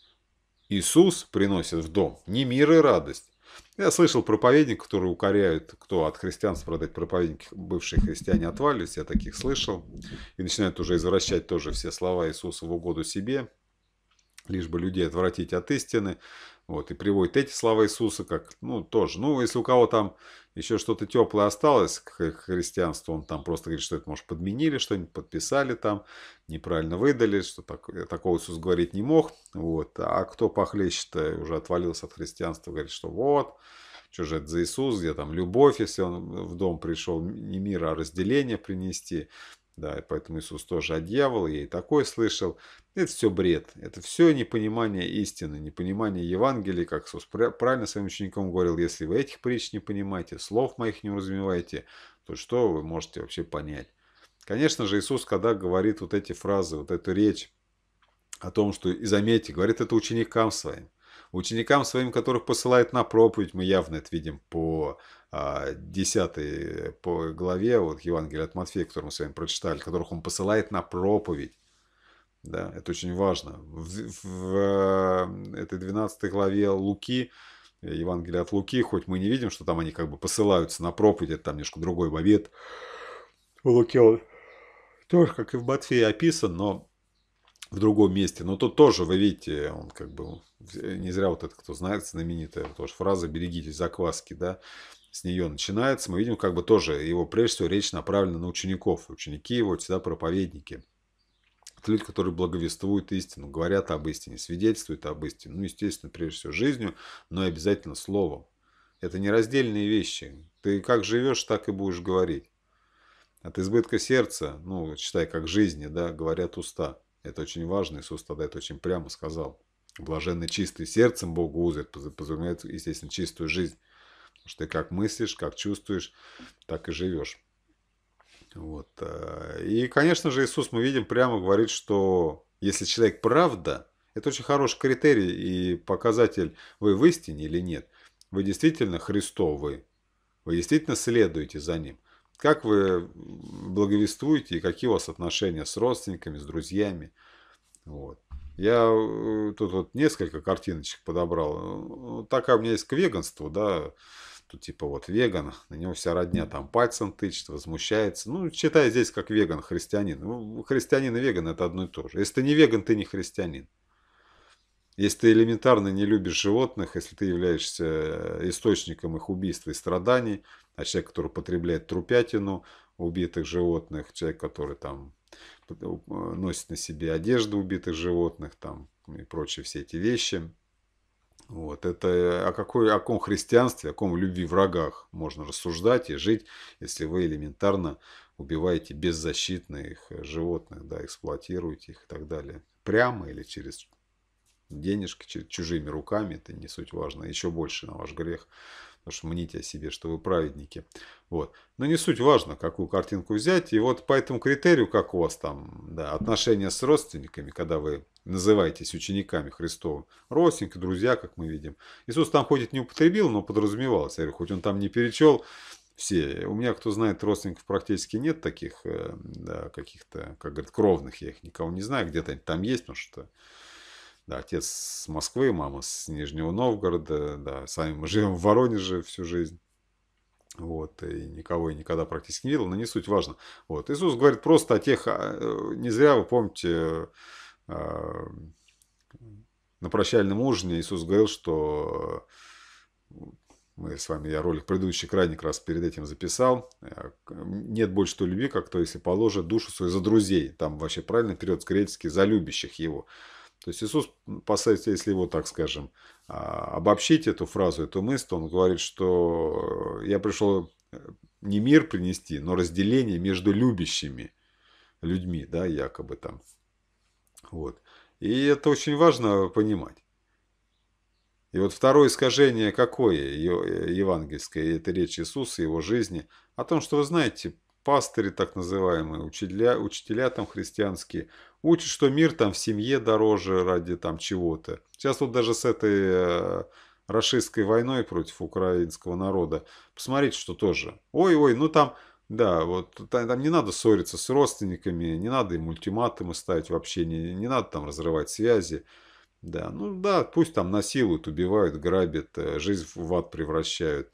Иисус приносит в дом не мир и радость, я слышал проповедников, которые укоряют, кто от христиан страдает, проповедники, бывшие христиане отвалились, я таких слышал. И начинают уже извращать тоже все слова Иисуса в угоду себе, лишь бы людей отвратить от истины. Вот, и приводит эти слова Иисуса как, ну, тоже. Ну, если у кого там еще что-то теплое осталось к христианству, он там просто говорит, что это, может, подменили, что-нибудь подписали там, неправильно выдали, что так, такого Иисус говорить не мог. Вот. А кто похлеще-то уже отвалился от христианства, говорит, что вот, что же это за Иисус, где там любовь, если он в дом пришел, не мира, а разделение принести. Да, и поэтому Иисус тоже от «А дьявола, я и такое слышал. Это все бред. Это все непонимание истины, непонимание Евангелия, как Иисус правильно своим ученикам говорил, если вы этих притч не понимаете, слов моих не уразумеваете то что вы можете вообще понять? Конечно же, Иисус, когда говорит вот эти фразы, вот эту речь о том, что, и заметьте, говорит это ученикам своим, ученикам своим, которых посылает на проповедь, мы явно это видим по 10 а, по главе, вот Евангелие от Матфея, который мы с вами прочитали, которых он посылает на проповедь. Да, это очень важно. В, в, в этой 12 главе Луки, Евангелие от Луки, хоть мы не видим, что там они как бы посылаются на проповедь, это там немножко другой бобед. В Луке он тоже, как и в Матфея описан, но в другом месте. Но тут тоже, вы видите, он как бы, не зря вот это, кто знает, знаменитая тоже фраза «берегитесь закваски», да, с нее начинается, мы видим, как бы тоже его, прежде всего, речь направлена на учеников. Ученики его всегда проповедники. Это люди, которые благовествуют истину, говорят об истине, свидетельствуют об истине. Ну, естественно, прежде всего, жизнью, но и обязательно словом. Это не раздельные вещи. Ты как живешь, так и будешь говорить. От избытка сердца, ну, считай, как жизни, да, говорят уста. Это очень важно. Иисус тогда это очень прямо сказал. Блаженный чистый сердцем Богу узрит, позволяет естественно, чистую жизнь что ты как мыслишь, как чувствуешь, так и живешь. Вот. Э, и, конечно же, Иисус, мы видим, прямо говорит, что если человек правда, это очень хороший критерий и показатель, вы в истине или нет. Вы действительно Христовы, вы действительно следуете за Ним. Как вы благовествуете и какие у вас отношения с родственниками, с друзьями. Вот. Я э, тут вот несколько картиночек подобрал. Э, такая у меня есть к веганству, да, что типа вот веган, на него вся родня там пальцем тычет, возмущается. Ну, считай здесь как веган, христианин. Ну, христианин и веган это одно и то же. Если ты не веган, ты не христианин. Если ты элементарно не любишь животных, если ты являешься э, источником их убийств и страданий, а человек, который потребляет трупятину убитых животных, человек, который там э, носит на себе одежду убитых животных там, и прочие все эти вещи, вот, это э, о, какой, о ком христианстве, о ком любви врагах можно рассуждать и жить, если вы элементарно убиваете беззащитных э, животных, да, эксплуатируете их и так далее. Прямо или через денежки, через, чужими руками, это не суть важно, еще больше на ваш грех, потому что мните о себе, что вы праведники. Вот. Но не суть важно, какую картинку взять. И вот по этому критерию, как у вас там да, отношения с родственниками, когда вы называйтесь учениками Христовым, родственники, друзья, как мы видим. Иисус там ходит не употребил, но подразумевалось, я говорю, хоть он там не перечел, все. У меня, кто знает, родственников практически нет таких, э, да, каких-то, как говорят, кровных, я их никого не знаю, где-то они там есть, потому что, да, отец с Москвы, мама с Нижнего Новгорода, да, сами мы живем в Воронеже всю жизнь. Вот, и никого и никогда практически не видел, но не суть важно. Вот, Иисус говорит просто о тех, а, э, не зря вы помните, на прощальном ужине Иисус говорил, что э, мы с вами, я ролик предыдущий крайний раз перед этим записал. Э, Нет больше той любви, как то, если положит душу свою за друзей. Там вообще правильно перевод скорее за любящих его. То есть Иисус, если его, так скажем, а, обобщить эту фразу, эту мысль, то он говорит, что э, я пришел не мир принести, но разделение между любящими людьми, да, якобы там вот. И это очень важно понимать. И вот второе искажение какое евангельское, это речь Иисуса, его жизни, о том, что вы знаете, пастыри так называемые, учителя, учителя там христианские, учат, что мир там в семье дороже ради там чего-то. Сейчас вот даже с этой э, расистской войной против украинского народа, посмотрите, что тоже. Ой-ой, ну там да, вот там, не надо ссориться с родственниками, не надо им ультиматумы ставить вообще, не, не надо там разрывать связи. Да, ну да, пусть там насилуют, убивают, грабят, э, жизнь в ад превращают,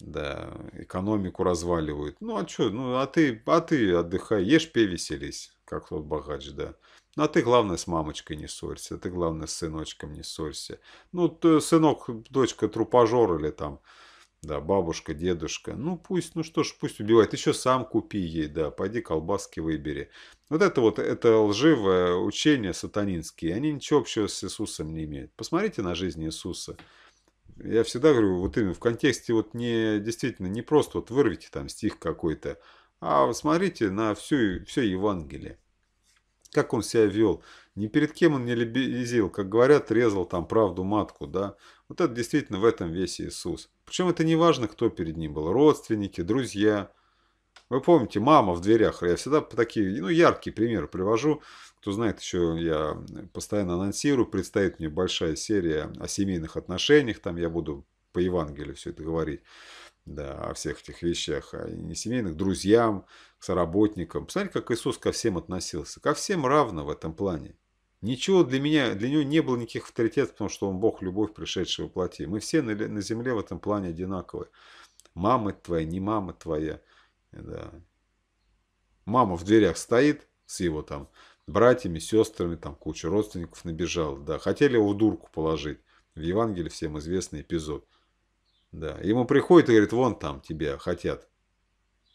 да, экономику разваливают. Ну а что, ну а ты, а ты отдыхай, ешь, пей, веселись, как тот богач, да. Ну а ты, главное, с мамочкой не ссорься, а ты, главное, с сыночком не ссорься. Ну, ты, э, сынок, дочка трупажор или там да, бабушка, дедушка. Ну пусть, ну что ж, пусть убивает. Еще сам купи ей, да, пойди колбаски выбери. Вот это вот, это лживое учение сатанинские. Они ничего общего с Иисусом не имеют. Посмотрите на жизнь Иисуса. Я всегда говорю, вот именно в контексте вот не, действительно, не просто вот вырвите там стих какой-то, а смотрите на всю, все Евангелие. Как он себя вел. Ни перед кем он не лебезил, как говорят, резал там правду матку, да. Вот это действительно в этом весь Иисус. Причем это не важно, кто перед ним был, родственники, друзья. Вы помните, мама в дверях, я всегда такие, ну, яркие примеры привожу. Кто знает, еще я постоянно анонсирую, предстоит мне большая серия о семейных отношениях, там я буду по Евангелию все это говорить, да, о всех этих вещах, а не семейных, друзьям, соработникам. Посмотрите, как Иисус ко всем относился, ко всем равно в этом плане. Ничего для меня, для него не было никаких авторитетов, потому что он Бог, любовь, пришедшего плоти. Мы все на, на земле в этом плане одинаковые. Мама твоя, не мама твоя. Да. Мама в дверях стоит с его там братьями, сестрами, там куча родственников набежала. Да. Хотели его в дурку положить. В Евангелии всем известный эпизод. Да. Ему приходит и говорит, вон там тебя хотят.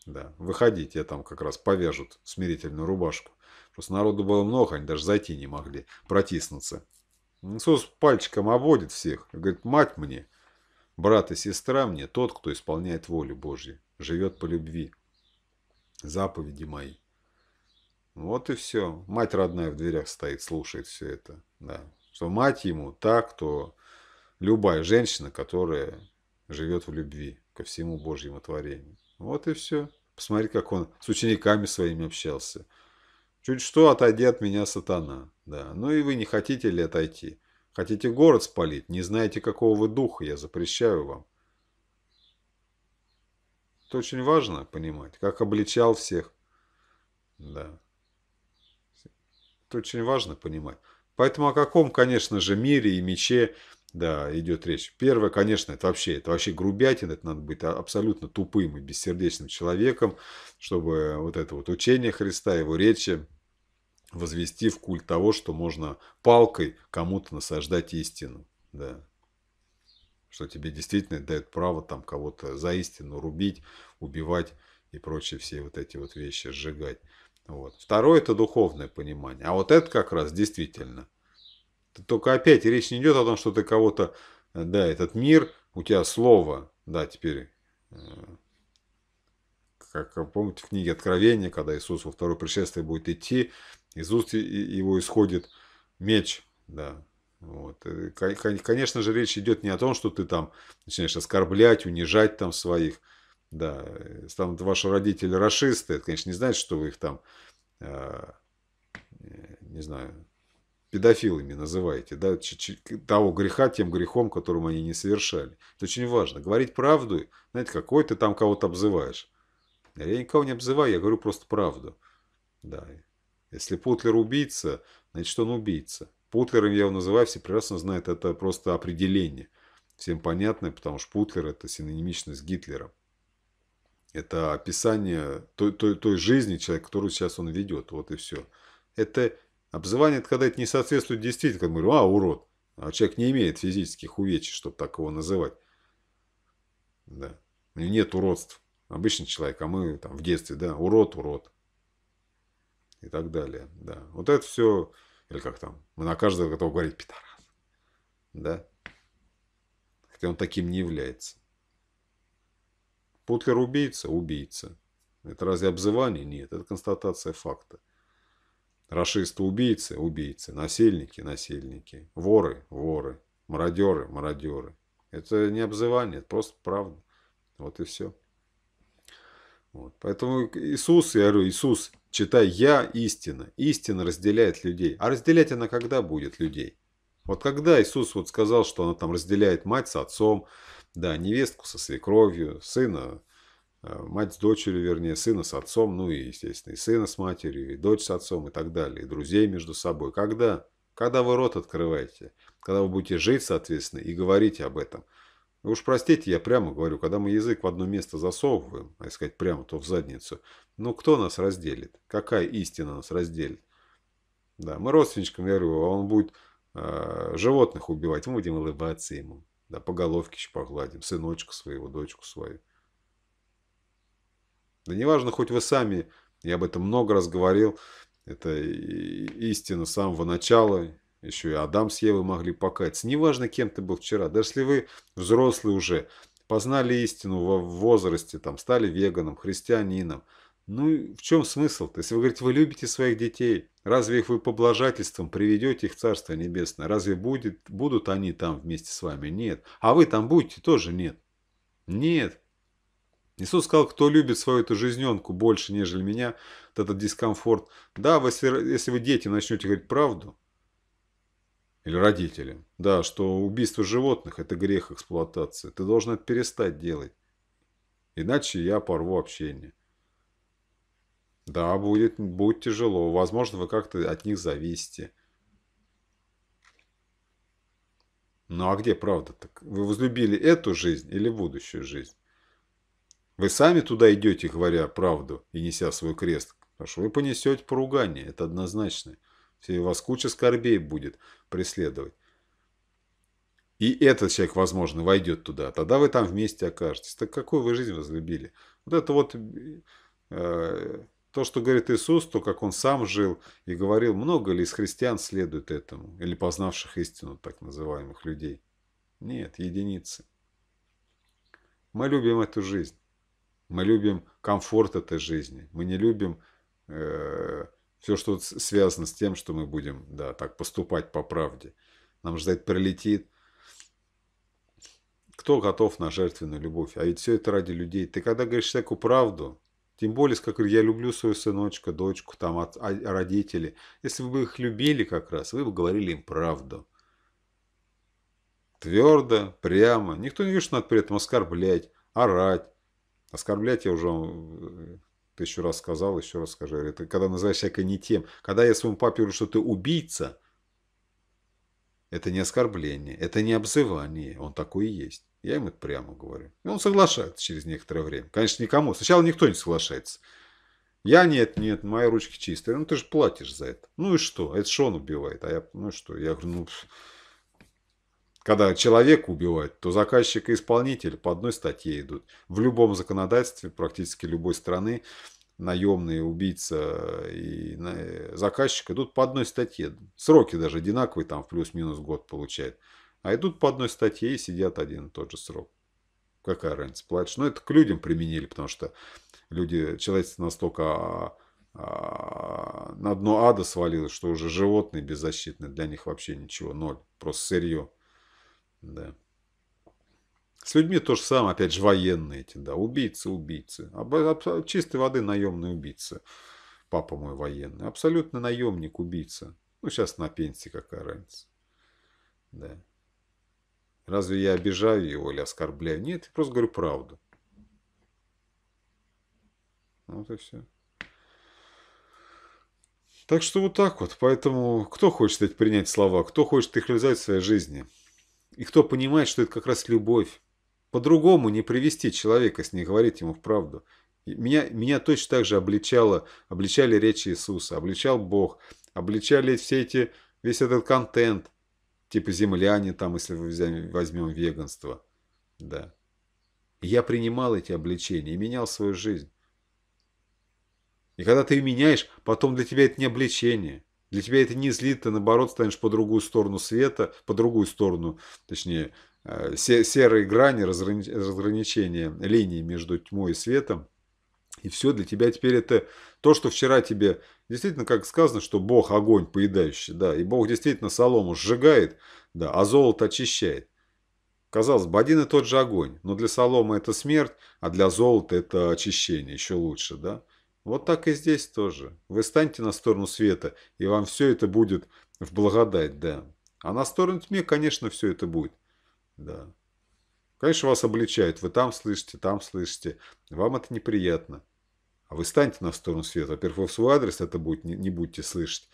Да. Выходите, я там как раз повяжут смирительную рубашку. Просто народу было много, они даже зайти не могли, протиснуться. Иисус пальчиком обводит всех. Говорит, мать мне, брат и сестра мне, тот, кто исполняет волю Божью, живет по любви, заповеди мои. Вот и все. Мать родная в дверях стоит, слушает все это. Да. Что мать ему та, кто любая женщина, которая живет в любви ко всему Божьему творению. Вот и все. Посмотри, как он с учениками своими общался. Чуть что, отойди от меня, сатана. Да, ну и вы не хотите ли отойти? Хотите город спалить? Не знаете, какого вы духа, я запрещаю вам. Это очень важно понимать, как обличал всех. Да. Это очень важно понимать. Поэтому о каком, конечно же, мире и мече да, идет речь. Первое, конечно, это вообще, это вообще грубятин, это надо быть абсолютно тупым и бессердечным человеком, чтобы вот это вот учение Христа, его речи, возвести в культ того, что можно палкой кому-то насаждать истину. Да. Что тебе действительно дает право там кого-то за истину рубить, убивать и прочие все вот эти вот вещи сжигать. Вот. Второе – это духовное понимание. А вот это как раз действительно. Только опять речь не идет о том, что ты кого-то, э, да, этот мир, у тебя слово, да, теперь э, как помните в книге Откровения, когда Иисус во второе пришествие будет идти, из уст его исходит меч, да. Вот. Э, конечно же, речь идет не о том, что ты там начинаешь оскорблять, унижать там своих, да, э, там ваши родители расисты, это, конечно, не значит, что вы их там, а, э, не знаю, педофилами называете, да, того греха тем грехом, которым они не совершали. Это очень важно. Говорить правду, знаете, какой ты там кого-то обзываешь. Я никого не обзываю, я говорю просто правду. Да. Если Путлер убийца, значит он убийца. Путлером я его называю, все прекрасно знают, это просто определение. Всем понятно, потому что Путлер это синонимично с Гитлером. Это описание той, той, той жизни человека, которую сейчас он ведет. Вот и все. Это обзывание, это когда это не соответствует действительности. Когда мы говорим, а, урод. А человек не имеет физических увечий, чтобы так его называть. Да. У него нет уродств. Обычный человек, а мы там в детстве, да, урод, урод и так далее. Да. Вот это все, или как там, мы на каждого готовы говорить «пидорас». Да? Хотя он таким не является. Путлер убийца? Убийца. Это разве обзывание? Нет, это констатация факта. Рашисты убийцы? Убийцы. Насильники? Насильники. Воры? Воры. Мародеры? Мародеры. Это не обзывание, это просто правда. Вот и все. Вот. Поэтому Иисус, я говорю, Иисус, читай, я истина. Истина разделяет людей. А разделять она когда будет людей? Вот когда Иисус вот сказал, что она там разделяет мать с отцом, да, невестку со свекровью, сына, э, мать с дочерью, вернее, сына с отцом, ну и, естественно, и сына с матерью, и дочь с отцом, и так далее, и друзей между собой. Когда? Когда вы рот открываете, когда вы будете жить, соответственно, и говорите об этом – уж простите, я прямо говорю, когда мы язык в одно место засовываем, а искать прямо, то в задницу, ну кто нас разделит? Какая истина нас разделит? Да, мы родственничкам, я говорю, а он будет э, животных убивать, мы будем улыбаться ему. Да, по головке еще погладим, сыночка своего, дочку свою. Да неважно, хоть вы сами, я об этом много раз говорил, это истина самого начала, еще и Адам с Евой могли покаяться. Неважно, кем ты был вчера. Даже если вы взрослые уже, познали истину в возрасте, там, стали веганом, христианином. Ну, в чем смысл-то? есть вы говорите, вы любите своих детей, разве их вы поблажательством приведете их в Царство Небесное? Разве будет, будут они там вместе с вами? Нет. А вы там будете? Тоже нет. Нет. Иисус сказал, кто любит свою эту жизненку больше, нежели меня, вот этот дискомфорт. Да, вы, если вы детям начнете говорить правду, или родители. Да, что убийство животных – это грех эксплуатации. Ты должен это перестать делать. Иначе я порву общение. Да, будет, будет тяжело. Возможно, вы как-то от них зависите. Ну а где правда так? Вы возлюбили эту жизнь или будущую жизнь? Вы сами туда идете, говоря правду и неся свой крест, потому что вы понесете поругание, это однозначно. Все вас куча скорбей будет преследовать. И этот человек, возможно, войдет туда. А тогда вы там вместе окажетесь. Так какую вы жизнь возлюбили? Вот это вот э, то, что говорит Иисус, то, как он сам жил и говорил, много ли из христиан следует этому? Или познавших истину так называемых людей? Нет, единицы. Мы любим эту жизнь. Мы любим комфорт этой жизни. Мы не любим э, все, что связано с тем, что мы будем, да, так поступать по правде. Нам ждать прилетит. Кто готов на жертвенную любовь? А ведь все это ради людей. Ты когда говоришь человеку правду, тем более, как я люблю свою сыночка, дочку, там, от, от, а, родители. Если бы вы их любили как раз, вы бы говорили им правду. Твердо, прямо. Никто не видит, что надо при этом оскорблять, орать. Оскорблять я уже э, ты еще раз сказал, еще раз скажи. Это когда называешь человека не тем. Когда я своему папе говорю, что ты убийца, это не оскорбление, это не обзывание. Он такой и есть. Я ему это прямо говорю. И он соглашается через некоторое время. Конечно, никому. Сначала никто не соглашается. Я нет, нет, мои ручки чистые. Ну ты же платишь за это. Ну и что? Это что он убивает? А я, ну что? Я говорю, ну... Когда человека убивают, то заказчик и исполнитель по одной статье идут. В любом законодательстве практически любой страны наемные убийца и э, заказчик идут по одной статье. Сроки даже одинаковые, там в плюс-минус год получает. А идут по одной статье и сидят один и тот же срок. Какая разница, платишь? Но это к людям применили, потому что люди, человечество настолько а, а, на дно ада свалилось, что уже животные беззащитные, для них вообще ничего, ноль, просто сырье. Да. С людьми то же самое, опять же, военные эти, да, убийцы, убийцы. чистой воды наемные убийцы. Папа мой военный. Абсолютно наемник, убийца. Ну, сейчас на пенсии какая разница. Да. Разве я обижаю его или оскорбляю? Нет, я просто говорю правду. Вот и все. Так что вот так вот. Поэтому кто хочет принять слова, кто хочет их реализовать в своей жизни – и кто понимает, что это как раз любовь. По-другому не привести человека, с ней говорить ему правду. Меня, меня точно так же обличало, обличали речи Иисуса, обличал Бог, обличали все эти, весь этот контент, типа земляне там, если возьмем веганство. Да. Я принимал эти обличения и менял свою жизнь. И когда ты меняешь, потом для тебя это не обличение. Для тебя это не злит, ты наоборот станешь по другую сторону света, по другую сторону, точнее, э, серые грани разграничения линии между тьмой и светом. И все для тебя теперь это то, что вчера тебе действительно, как сказано, что Бог огонь поедающий, да, и Бог действительно солому сжигает, да, а золото очищает. Казалось бы, один и тот же огонь, но для соломы это смерть, а для золота это очищение, еще лучше, да. Вот так и здесь тоже. Вы станьте на сторону света, и вам все это будет в благодать, да. А на сторону тьме, конечно, все это будет. Да. Конечно, вас обличают. Вы там слышите, там слышите. Вам это неприятно. А вы станьте на сторону света. Во-первых, вы в свой адрес это будет, не, не будете слышать.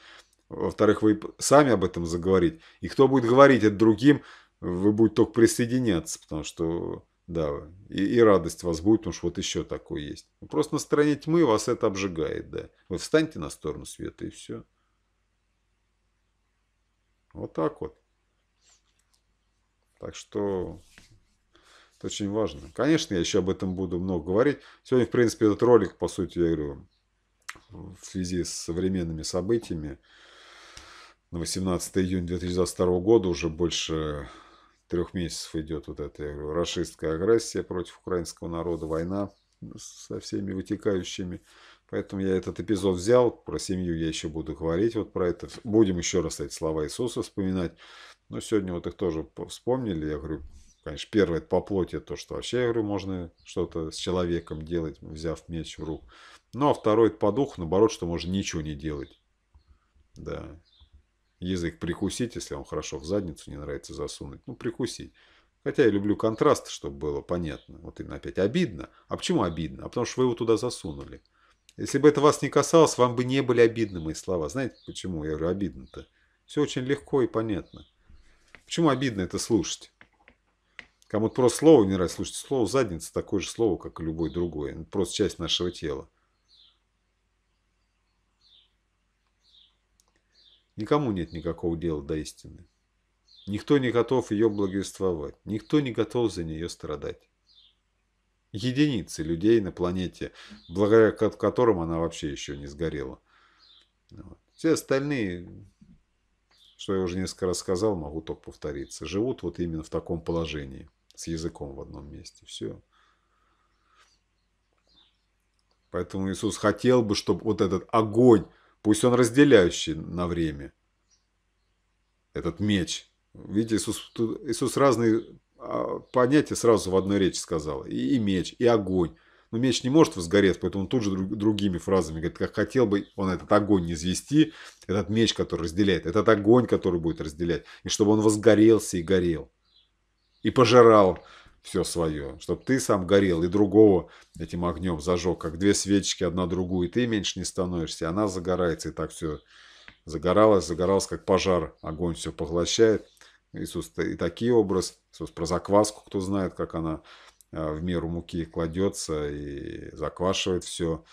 Во-вторых, вы сами об этом заговорить. И кто будет говорить это другим, вы будете только присоединяться, потому что да, и, и радость вас будет, потому что вот еще такое есть. Ну, просто на стороне тьмы вас это обжигает, да. Вы встаньте на сторону света и все. Вот так вот. Так что это очень важно. Конечно, я еще об этом буду много говорить. Сегодня, в принципе, этот ролик, по сути, я говорю, в связи с современными событиями на 18 июня 2022 года уже больше трех месяцев идет вот эта, расистская агрессия против украинского народа, война со всеми вытекающими. Поэтому я этот эпизод взял, про семью я еще буду говорить вот про это. Будем еще раз эти слова Иисуса вспоминать. Но сегодня вот их тоже вспомнили. Я говорю, конечно, первое это по плоти, то, что вообще, я говорю, можно что-то с человеком делать, взяв меч в руку. Ну, а второе это по духу, наоборот, что можно ничего не делать. Да, язык прикусить, если он хорошо в задницу не нравится засунуть. Ну, прикусить. Хотя я люблю контраст, чтобы было понятно. Вот именно опять обидно. А почему обидно? А потому что вы его туда засунули. Если бы это вас не касалось, вам бы не были обидны мои слова. Знаете, почему я говорю обидно-то? Все очень легко и понятно. Почему обидно это слушать? Кому-то просто слово не нравится слушать. Слово задница такое же слово, как и любое другое. Это ну, просто часть нашего тела. Никому нет никакого дела до истины. Никто не готов ее благовествовать, никто не готов за нее страдать. Единицы людей на планете, благодаря которым она вообще еще не сгорела. Ну вот. Все остальные, что я уже несколько раз сказал, могу только повториться, живут вот именно в таком положении, с языком в одном месте. Все. Поэтому Иисус хотел бы, чтобы вот этот огонь Пусть он разделяющий на время. Этот меч. Видите, Иисус, тут, Иисус разные а, понятия сразу в одной речи сказал. И, и меч, и огонь. Но меч не может возгореть, поэтому он тут же друг, другими фразами говорит, как хотел бы он этот огонь не извести, этот меч, который разделяет, этот огонь, который будет разделять, и чтобы он возгорелся и горел, и пожирал все свое, чтобы ты сам горел и другого этим огнем зажег, как две свечки одна другую, и ты меньше не становишься, и она загорается, и так все загоралось, загоралось, как пожар, огонь все поглощает. Иисус и такие образ, Иисус про закваску, кто знает, как она а, в меру муки кладется и заквашивает все,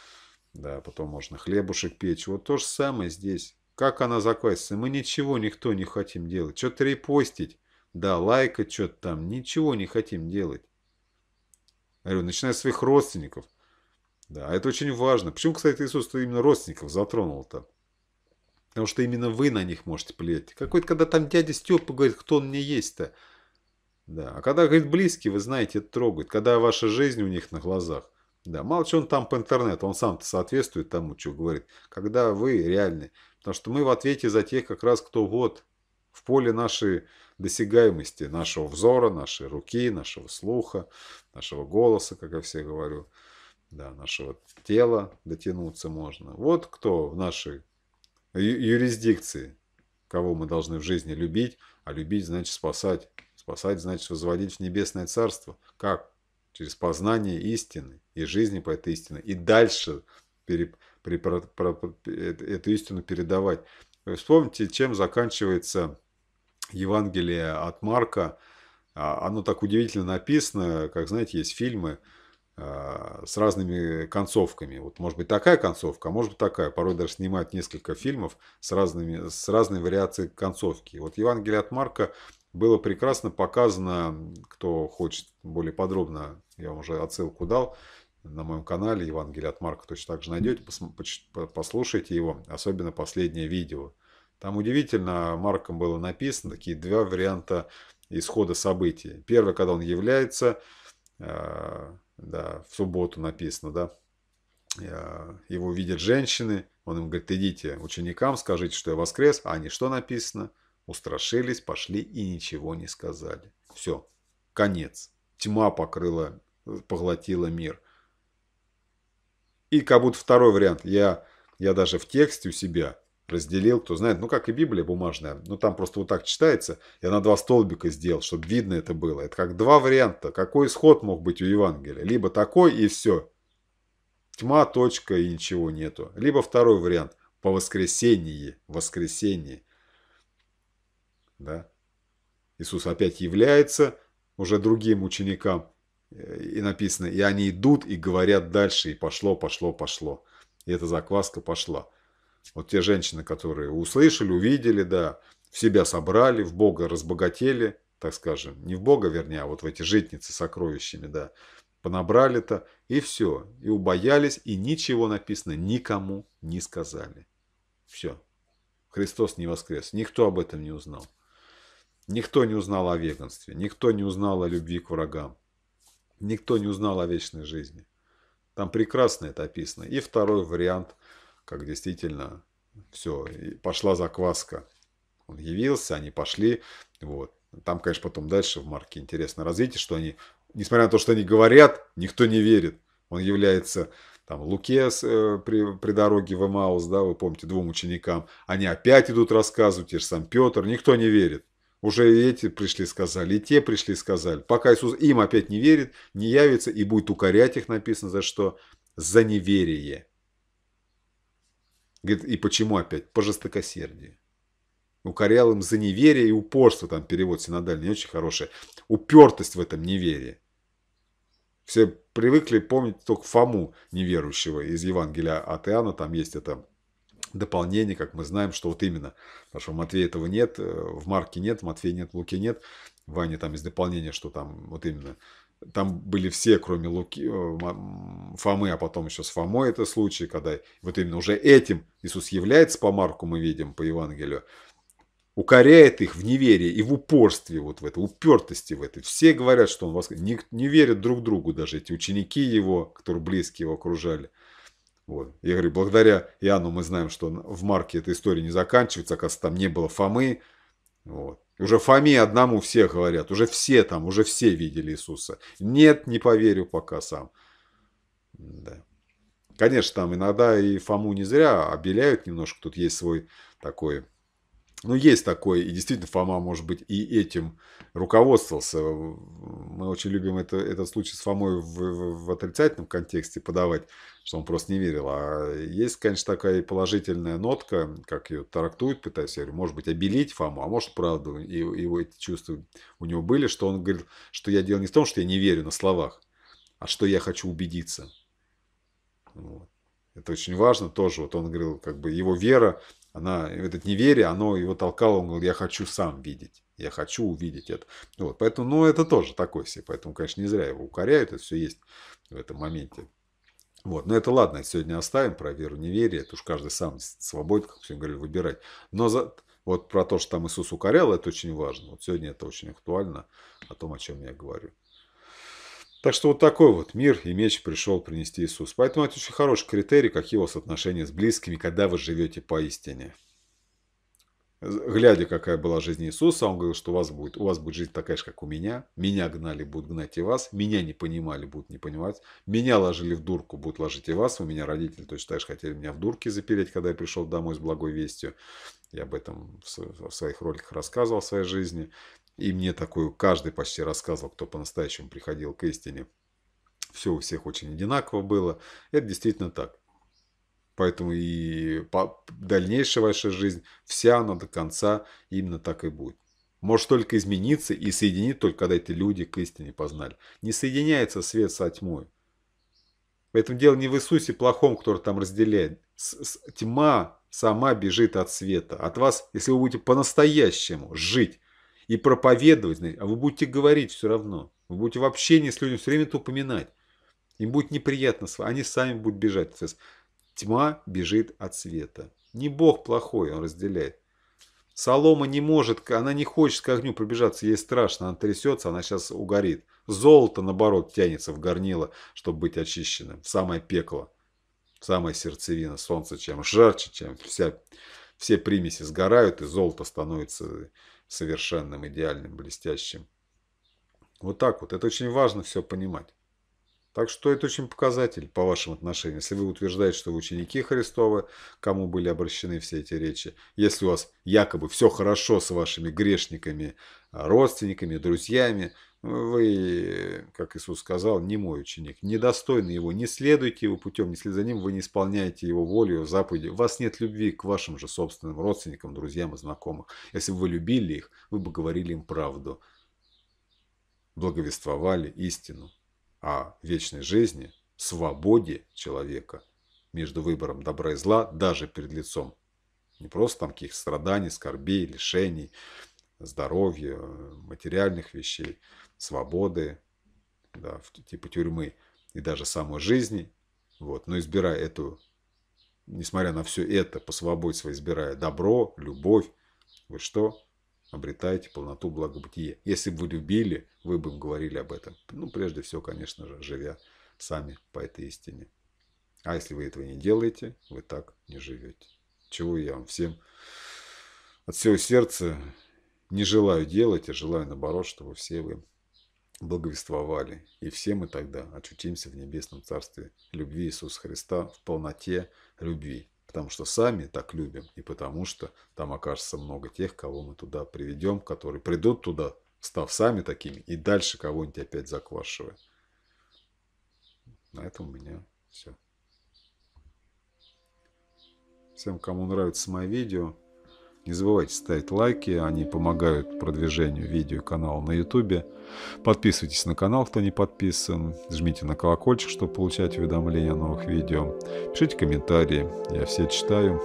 да, потом можно хлебушек печь, вот то же самое здесь. Как она заквасится? Мы ничего, никто не хотим делать. Что-то репостить. Да, лайка, что-то там, ничего не хотим делать. Я говорю, начиная с своих родственников. Да, это очень важно. Почему, кстати, Иисус именно родственников затронул то Потому что именно вы на них можете влиять. Какой-то, когда там дядя Степа говорит, кто он мне есть-то. Да, а когда, говорит, близкий, вы знаете, это трогает. Когда ваша жизнь у них на глазах. Да, мало что он там по интернету, он сам-то соответствует тому, что говорит. Когда вы реальны. Потому что мы в ответе за тех как раз, кто вот в поле нашей досягаемости нашего взора, нашей руки, нашего слуха, нашего голоса, как я все говорю, да, нашего тела дотянуться можно. Вот кто в нашей юрисдикции, кого мы должны в жизни любить, а любить значит спасать. Спасать значит возводить в небесное царство. Как? Через познание истины и жизни по этой истине. И дальше эту истину передавать. Вспомните, чем заканчивается Евангелие от Марка, а, оно так удивительно написано, как, знаете, есть фильмы а, с разными концовками. Вот может быть такая концовка, а может быть такая. Порой даже снимают несколько фильмов с, разными, с разной вариацией концовки. Вот Евангелие от Марка было прекрасно показано, кто хочет более подробно, я вам уже отсылку дал, на моем канале Евангелие от Марка точно так же найдете, послушайте его, особенно последнее видео. Там удивительно Марком было написано такие два варианта исхода событий. Первый, когда он является, э, да, в субботу написано, да, его видят женщины, он им говорит, идите ученикам, скажите, что я воскрес, а они что написано? Устрашились, пошли и ничего не сказали. Все, конец. Тьма покрыла, поглотила мир. И как будто второй вариант. Я, я даже в тексте у себя разделил, кто знает. Ну, как и Библия бумажная. Ну, там просто вот так читается. Я на два столбика сделал, чтобы видно это было. Это как два варианта. Какой исход мог быть у Евангелия? Либо такой и все. Тьма, точка и ничего нету. Либо второй вариант. По воскресенье, Воскресенье. Да? Иисус опять является уже другим ученикам. И написано, и они идут и говорят дальше. И пошло, пошло, пошло. И эта закваска пошла. Вот те женщины, которые услышали, увидели, да, в себя собрали, в Бога разбогатели, так скажем, не в Бога, вернее, а вот в эти житницы сокровищами, да, понабрали-то, и все, и убоялись, и ничего написано никому не сказали. Все. Христос не воскрес. Никто об этом не узнал. Никто не узнал о веганстве, никто не узнал о любви к врагам, никто не узнал о вечной жизни. Там прекрасно это описано. И второй вариант как действительно все, пошла закваска. Он явился, они пошли, вот. Там, конечно, потом дальше в марке интересно развитие, что они, несмотря на то, что они говорят, никто не верит. Он является там Луке э, при, при дороге в Эмаус, да, вы помните, двум ученикам. Они опять идут рассказывать, и же сам Петр, никто не верит. Уже эти пришли, сказали, и те пришли, сказали. Пока Иисус им опять не верит, не явится и будет укорять их, написано, за что? За неверие. Говорит, и почему опять? По жестокосердию. Укорял им за неверие и упорство, там перевод синодальный не очень хороший. Упертость в этом неверии. Все привыкли помнить только Фому неверующего из Евангелия от Иоанна. Там есть это дополнение, как мы знаем, что вот именно. Потому что в Матвея этого нет, э, в Марке нет, в Матфея нет, в Луке нет. В Ване там есть дополнение, что там вот именно там были все, кроме Луки, э, Фомы, а потом еще с Фомой это случай, когда вот именно уже этим Иисус является по Марку, мы видим по Евангелию, укоряет их в неверии и в упорстве, вот в этой упертости в этой. Все говорят, что он вас не, не верят друг другу даже эти ученики его, которые близкие его окружали. Вот. Я говорю, благодаря Иоанну мы знаем, что в Марке эта история не заканчивается, оказывается, там не было Фомы. Вот. Уже Фоме одному все говорят, уже все там, уже все видели Иисуса. Нет, не поверю пока сам. Да. Конечно, там иногда и Фому не зря обеляют немножко. Тут есть свой такой... Ну, есть такой, и действительно Фома, может быть, и этим руководствовался. Мы очень любим это, этот случай с Фомой в, в, в отрицательном контексте подавать, что он просто не верил. А есть, конечно, такая положительная нотка, как ее тарактуют, пытаюсь, я говорю, может быть, обелить Фому, а может, правду. И его эти чувства у него были, что он говорил, что я делал не в том, что я не верю на словах, а что я хочу убедиться. Вот. Это очень важно тоже. Вот он говорил, как бы его вера, она, это неверие, оно его толкало, он говорил, я хочу сам видеть. Я хочу увидеть это. Вот, поэтому, ну, это тоже такой себе. Поэтому, конечно, не зря его укоряют. Это все есть в этом моменте. Вот, но это ладно, сегодня оставим про веру, неверие. Это уж каждый сам свободен, как все говорили, выбирать. Но за, вот про то, что там Иисус укорял, это очень важно. Вот сегодня это очень актуально о том, о чем я говорю. Так что вот такой вот мир и меч пришел принести Иисус. Поэтому это очень хороший критерий, какие у вас отношения с близкими, когда вы живете поистине глядя, какая была жизнь Иисуса, он говорил, что у вас будет, у вас будет жизнь такая же, как у меня. Меня гнали, будут гнать и вас. Меня не понимали, будут не понимать. Меня ложили в дурку, будут ложить и вас. У меня родители точно так же хотели меня в дурке запереть, когда я пришел домой с благой вестью. Я об этом в своих роликах рассказывал в своей жизни. И мне такую каждый почти рассказывал, кто по-настоящему приходил к истине. Все у всех очень одинаково было. Это действительно так. Поэтому и дальнейшая ваша жизнь, вся она до конца именно так и будет. Может только измениться и соединить только, когда эти люди к истине познали. Не соединяется свет со тьмой. Поэтому дело не в Иисусе плохом, который там разделяет. С -с Тьма сама бежит от света. От вас, если вы будете по-настоящему жить и проповедовать, а вы будете говорить все равно. Вы будете в общении с людьми все время это упоминать. Им будет неприятно, они сами будут бежать. Тьма бежит от света. Не Бог плохой, он разделяет. Солома не может, она не хочет к огню пробежаться, ей страшно, она трясется, она сейчас угорит. Золото, наоборот, тянется в горнило, чтобы быть очищенным, самое пекло, самая сердцевина солнца. Чем жарче, чем вся, все примеси сгорают, и золото становится совершенным, идеальным, блестящим. Вот так вот. Это очень важно все понимать. Так что это очень показатель по вашим отношениям. Если вы утверждаете, что вы ученики Христовы, кому были обращены все эти речи, если у вас якобы все хорошо с вашими грешниками, а, родственниками, друзьями, ну, вы, как Иисус сказал, не мой ученик, недостойны его, не следуйте его путем, если за ним, вы не исполняете его волю, заповеди. У вас нет любви к вашим же собственным родственникам, друзьям и знакомым. Если бы вы любили их, вы бы говорили им правду, благовествовали истину о вечной жизни, свободе человека между выбором добра и зла даже перед лицом не просто там каких страданий, скорбей, лишений, здоровья, материальных вещей, свободы, да, типа тюрьмы и даже самой жизни, вот, но избирая эту, несмотря на все это, по свободе своей избирая добро, любовь, вы что? обретаете полноту благобытия. Если бы вы любили, вы бы им говорили об этом. Ну, прежде всего, конечно же, живя сами по этой истине. А если вы этого не делаете, вы так не живете. Чего я вам всем от всего сердца не желаю делать, а желаю наоборот, чтобы все вы благовествовали. И все мы тогда очутимся в небесном царстве любви Иисуса Христа в полноте любви потому что сами так любим, и потому что там окажется много тех, кого мы туда приведем, которые придут туда, став сами такими, и дальше кого-нибудь опять заквашивая. На этом у меня все. Всем, кому нравится мое видео, не забывайте ставить лайки, они помогают продвижению видео канала на YouTube. Подписывайтесь на канал, кто не подписан. Жмите на колокольчик, чтобы получать уведомления о новых видео. Пишите комментарии, я все читаю.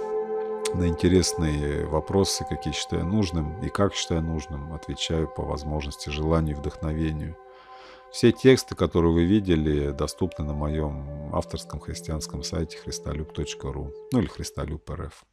На интересные вопросы, какие считаю нужным и как считаю нужным, отвечаю по возможности, желанию и вдохновению. Все тексты, которые вы видели, доступны на моем авторском христианском сайте христолюб.ру ну или христолюб.рф.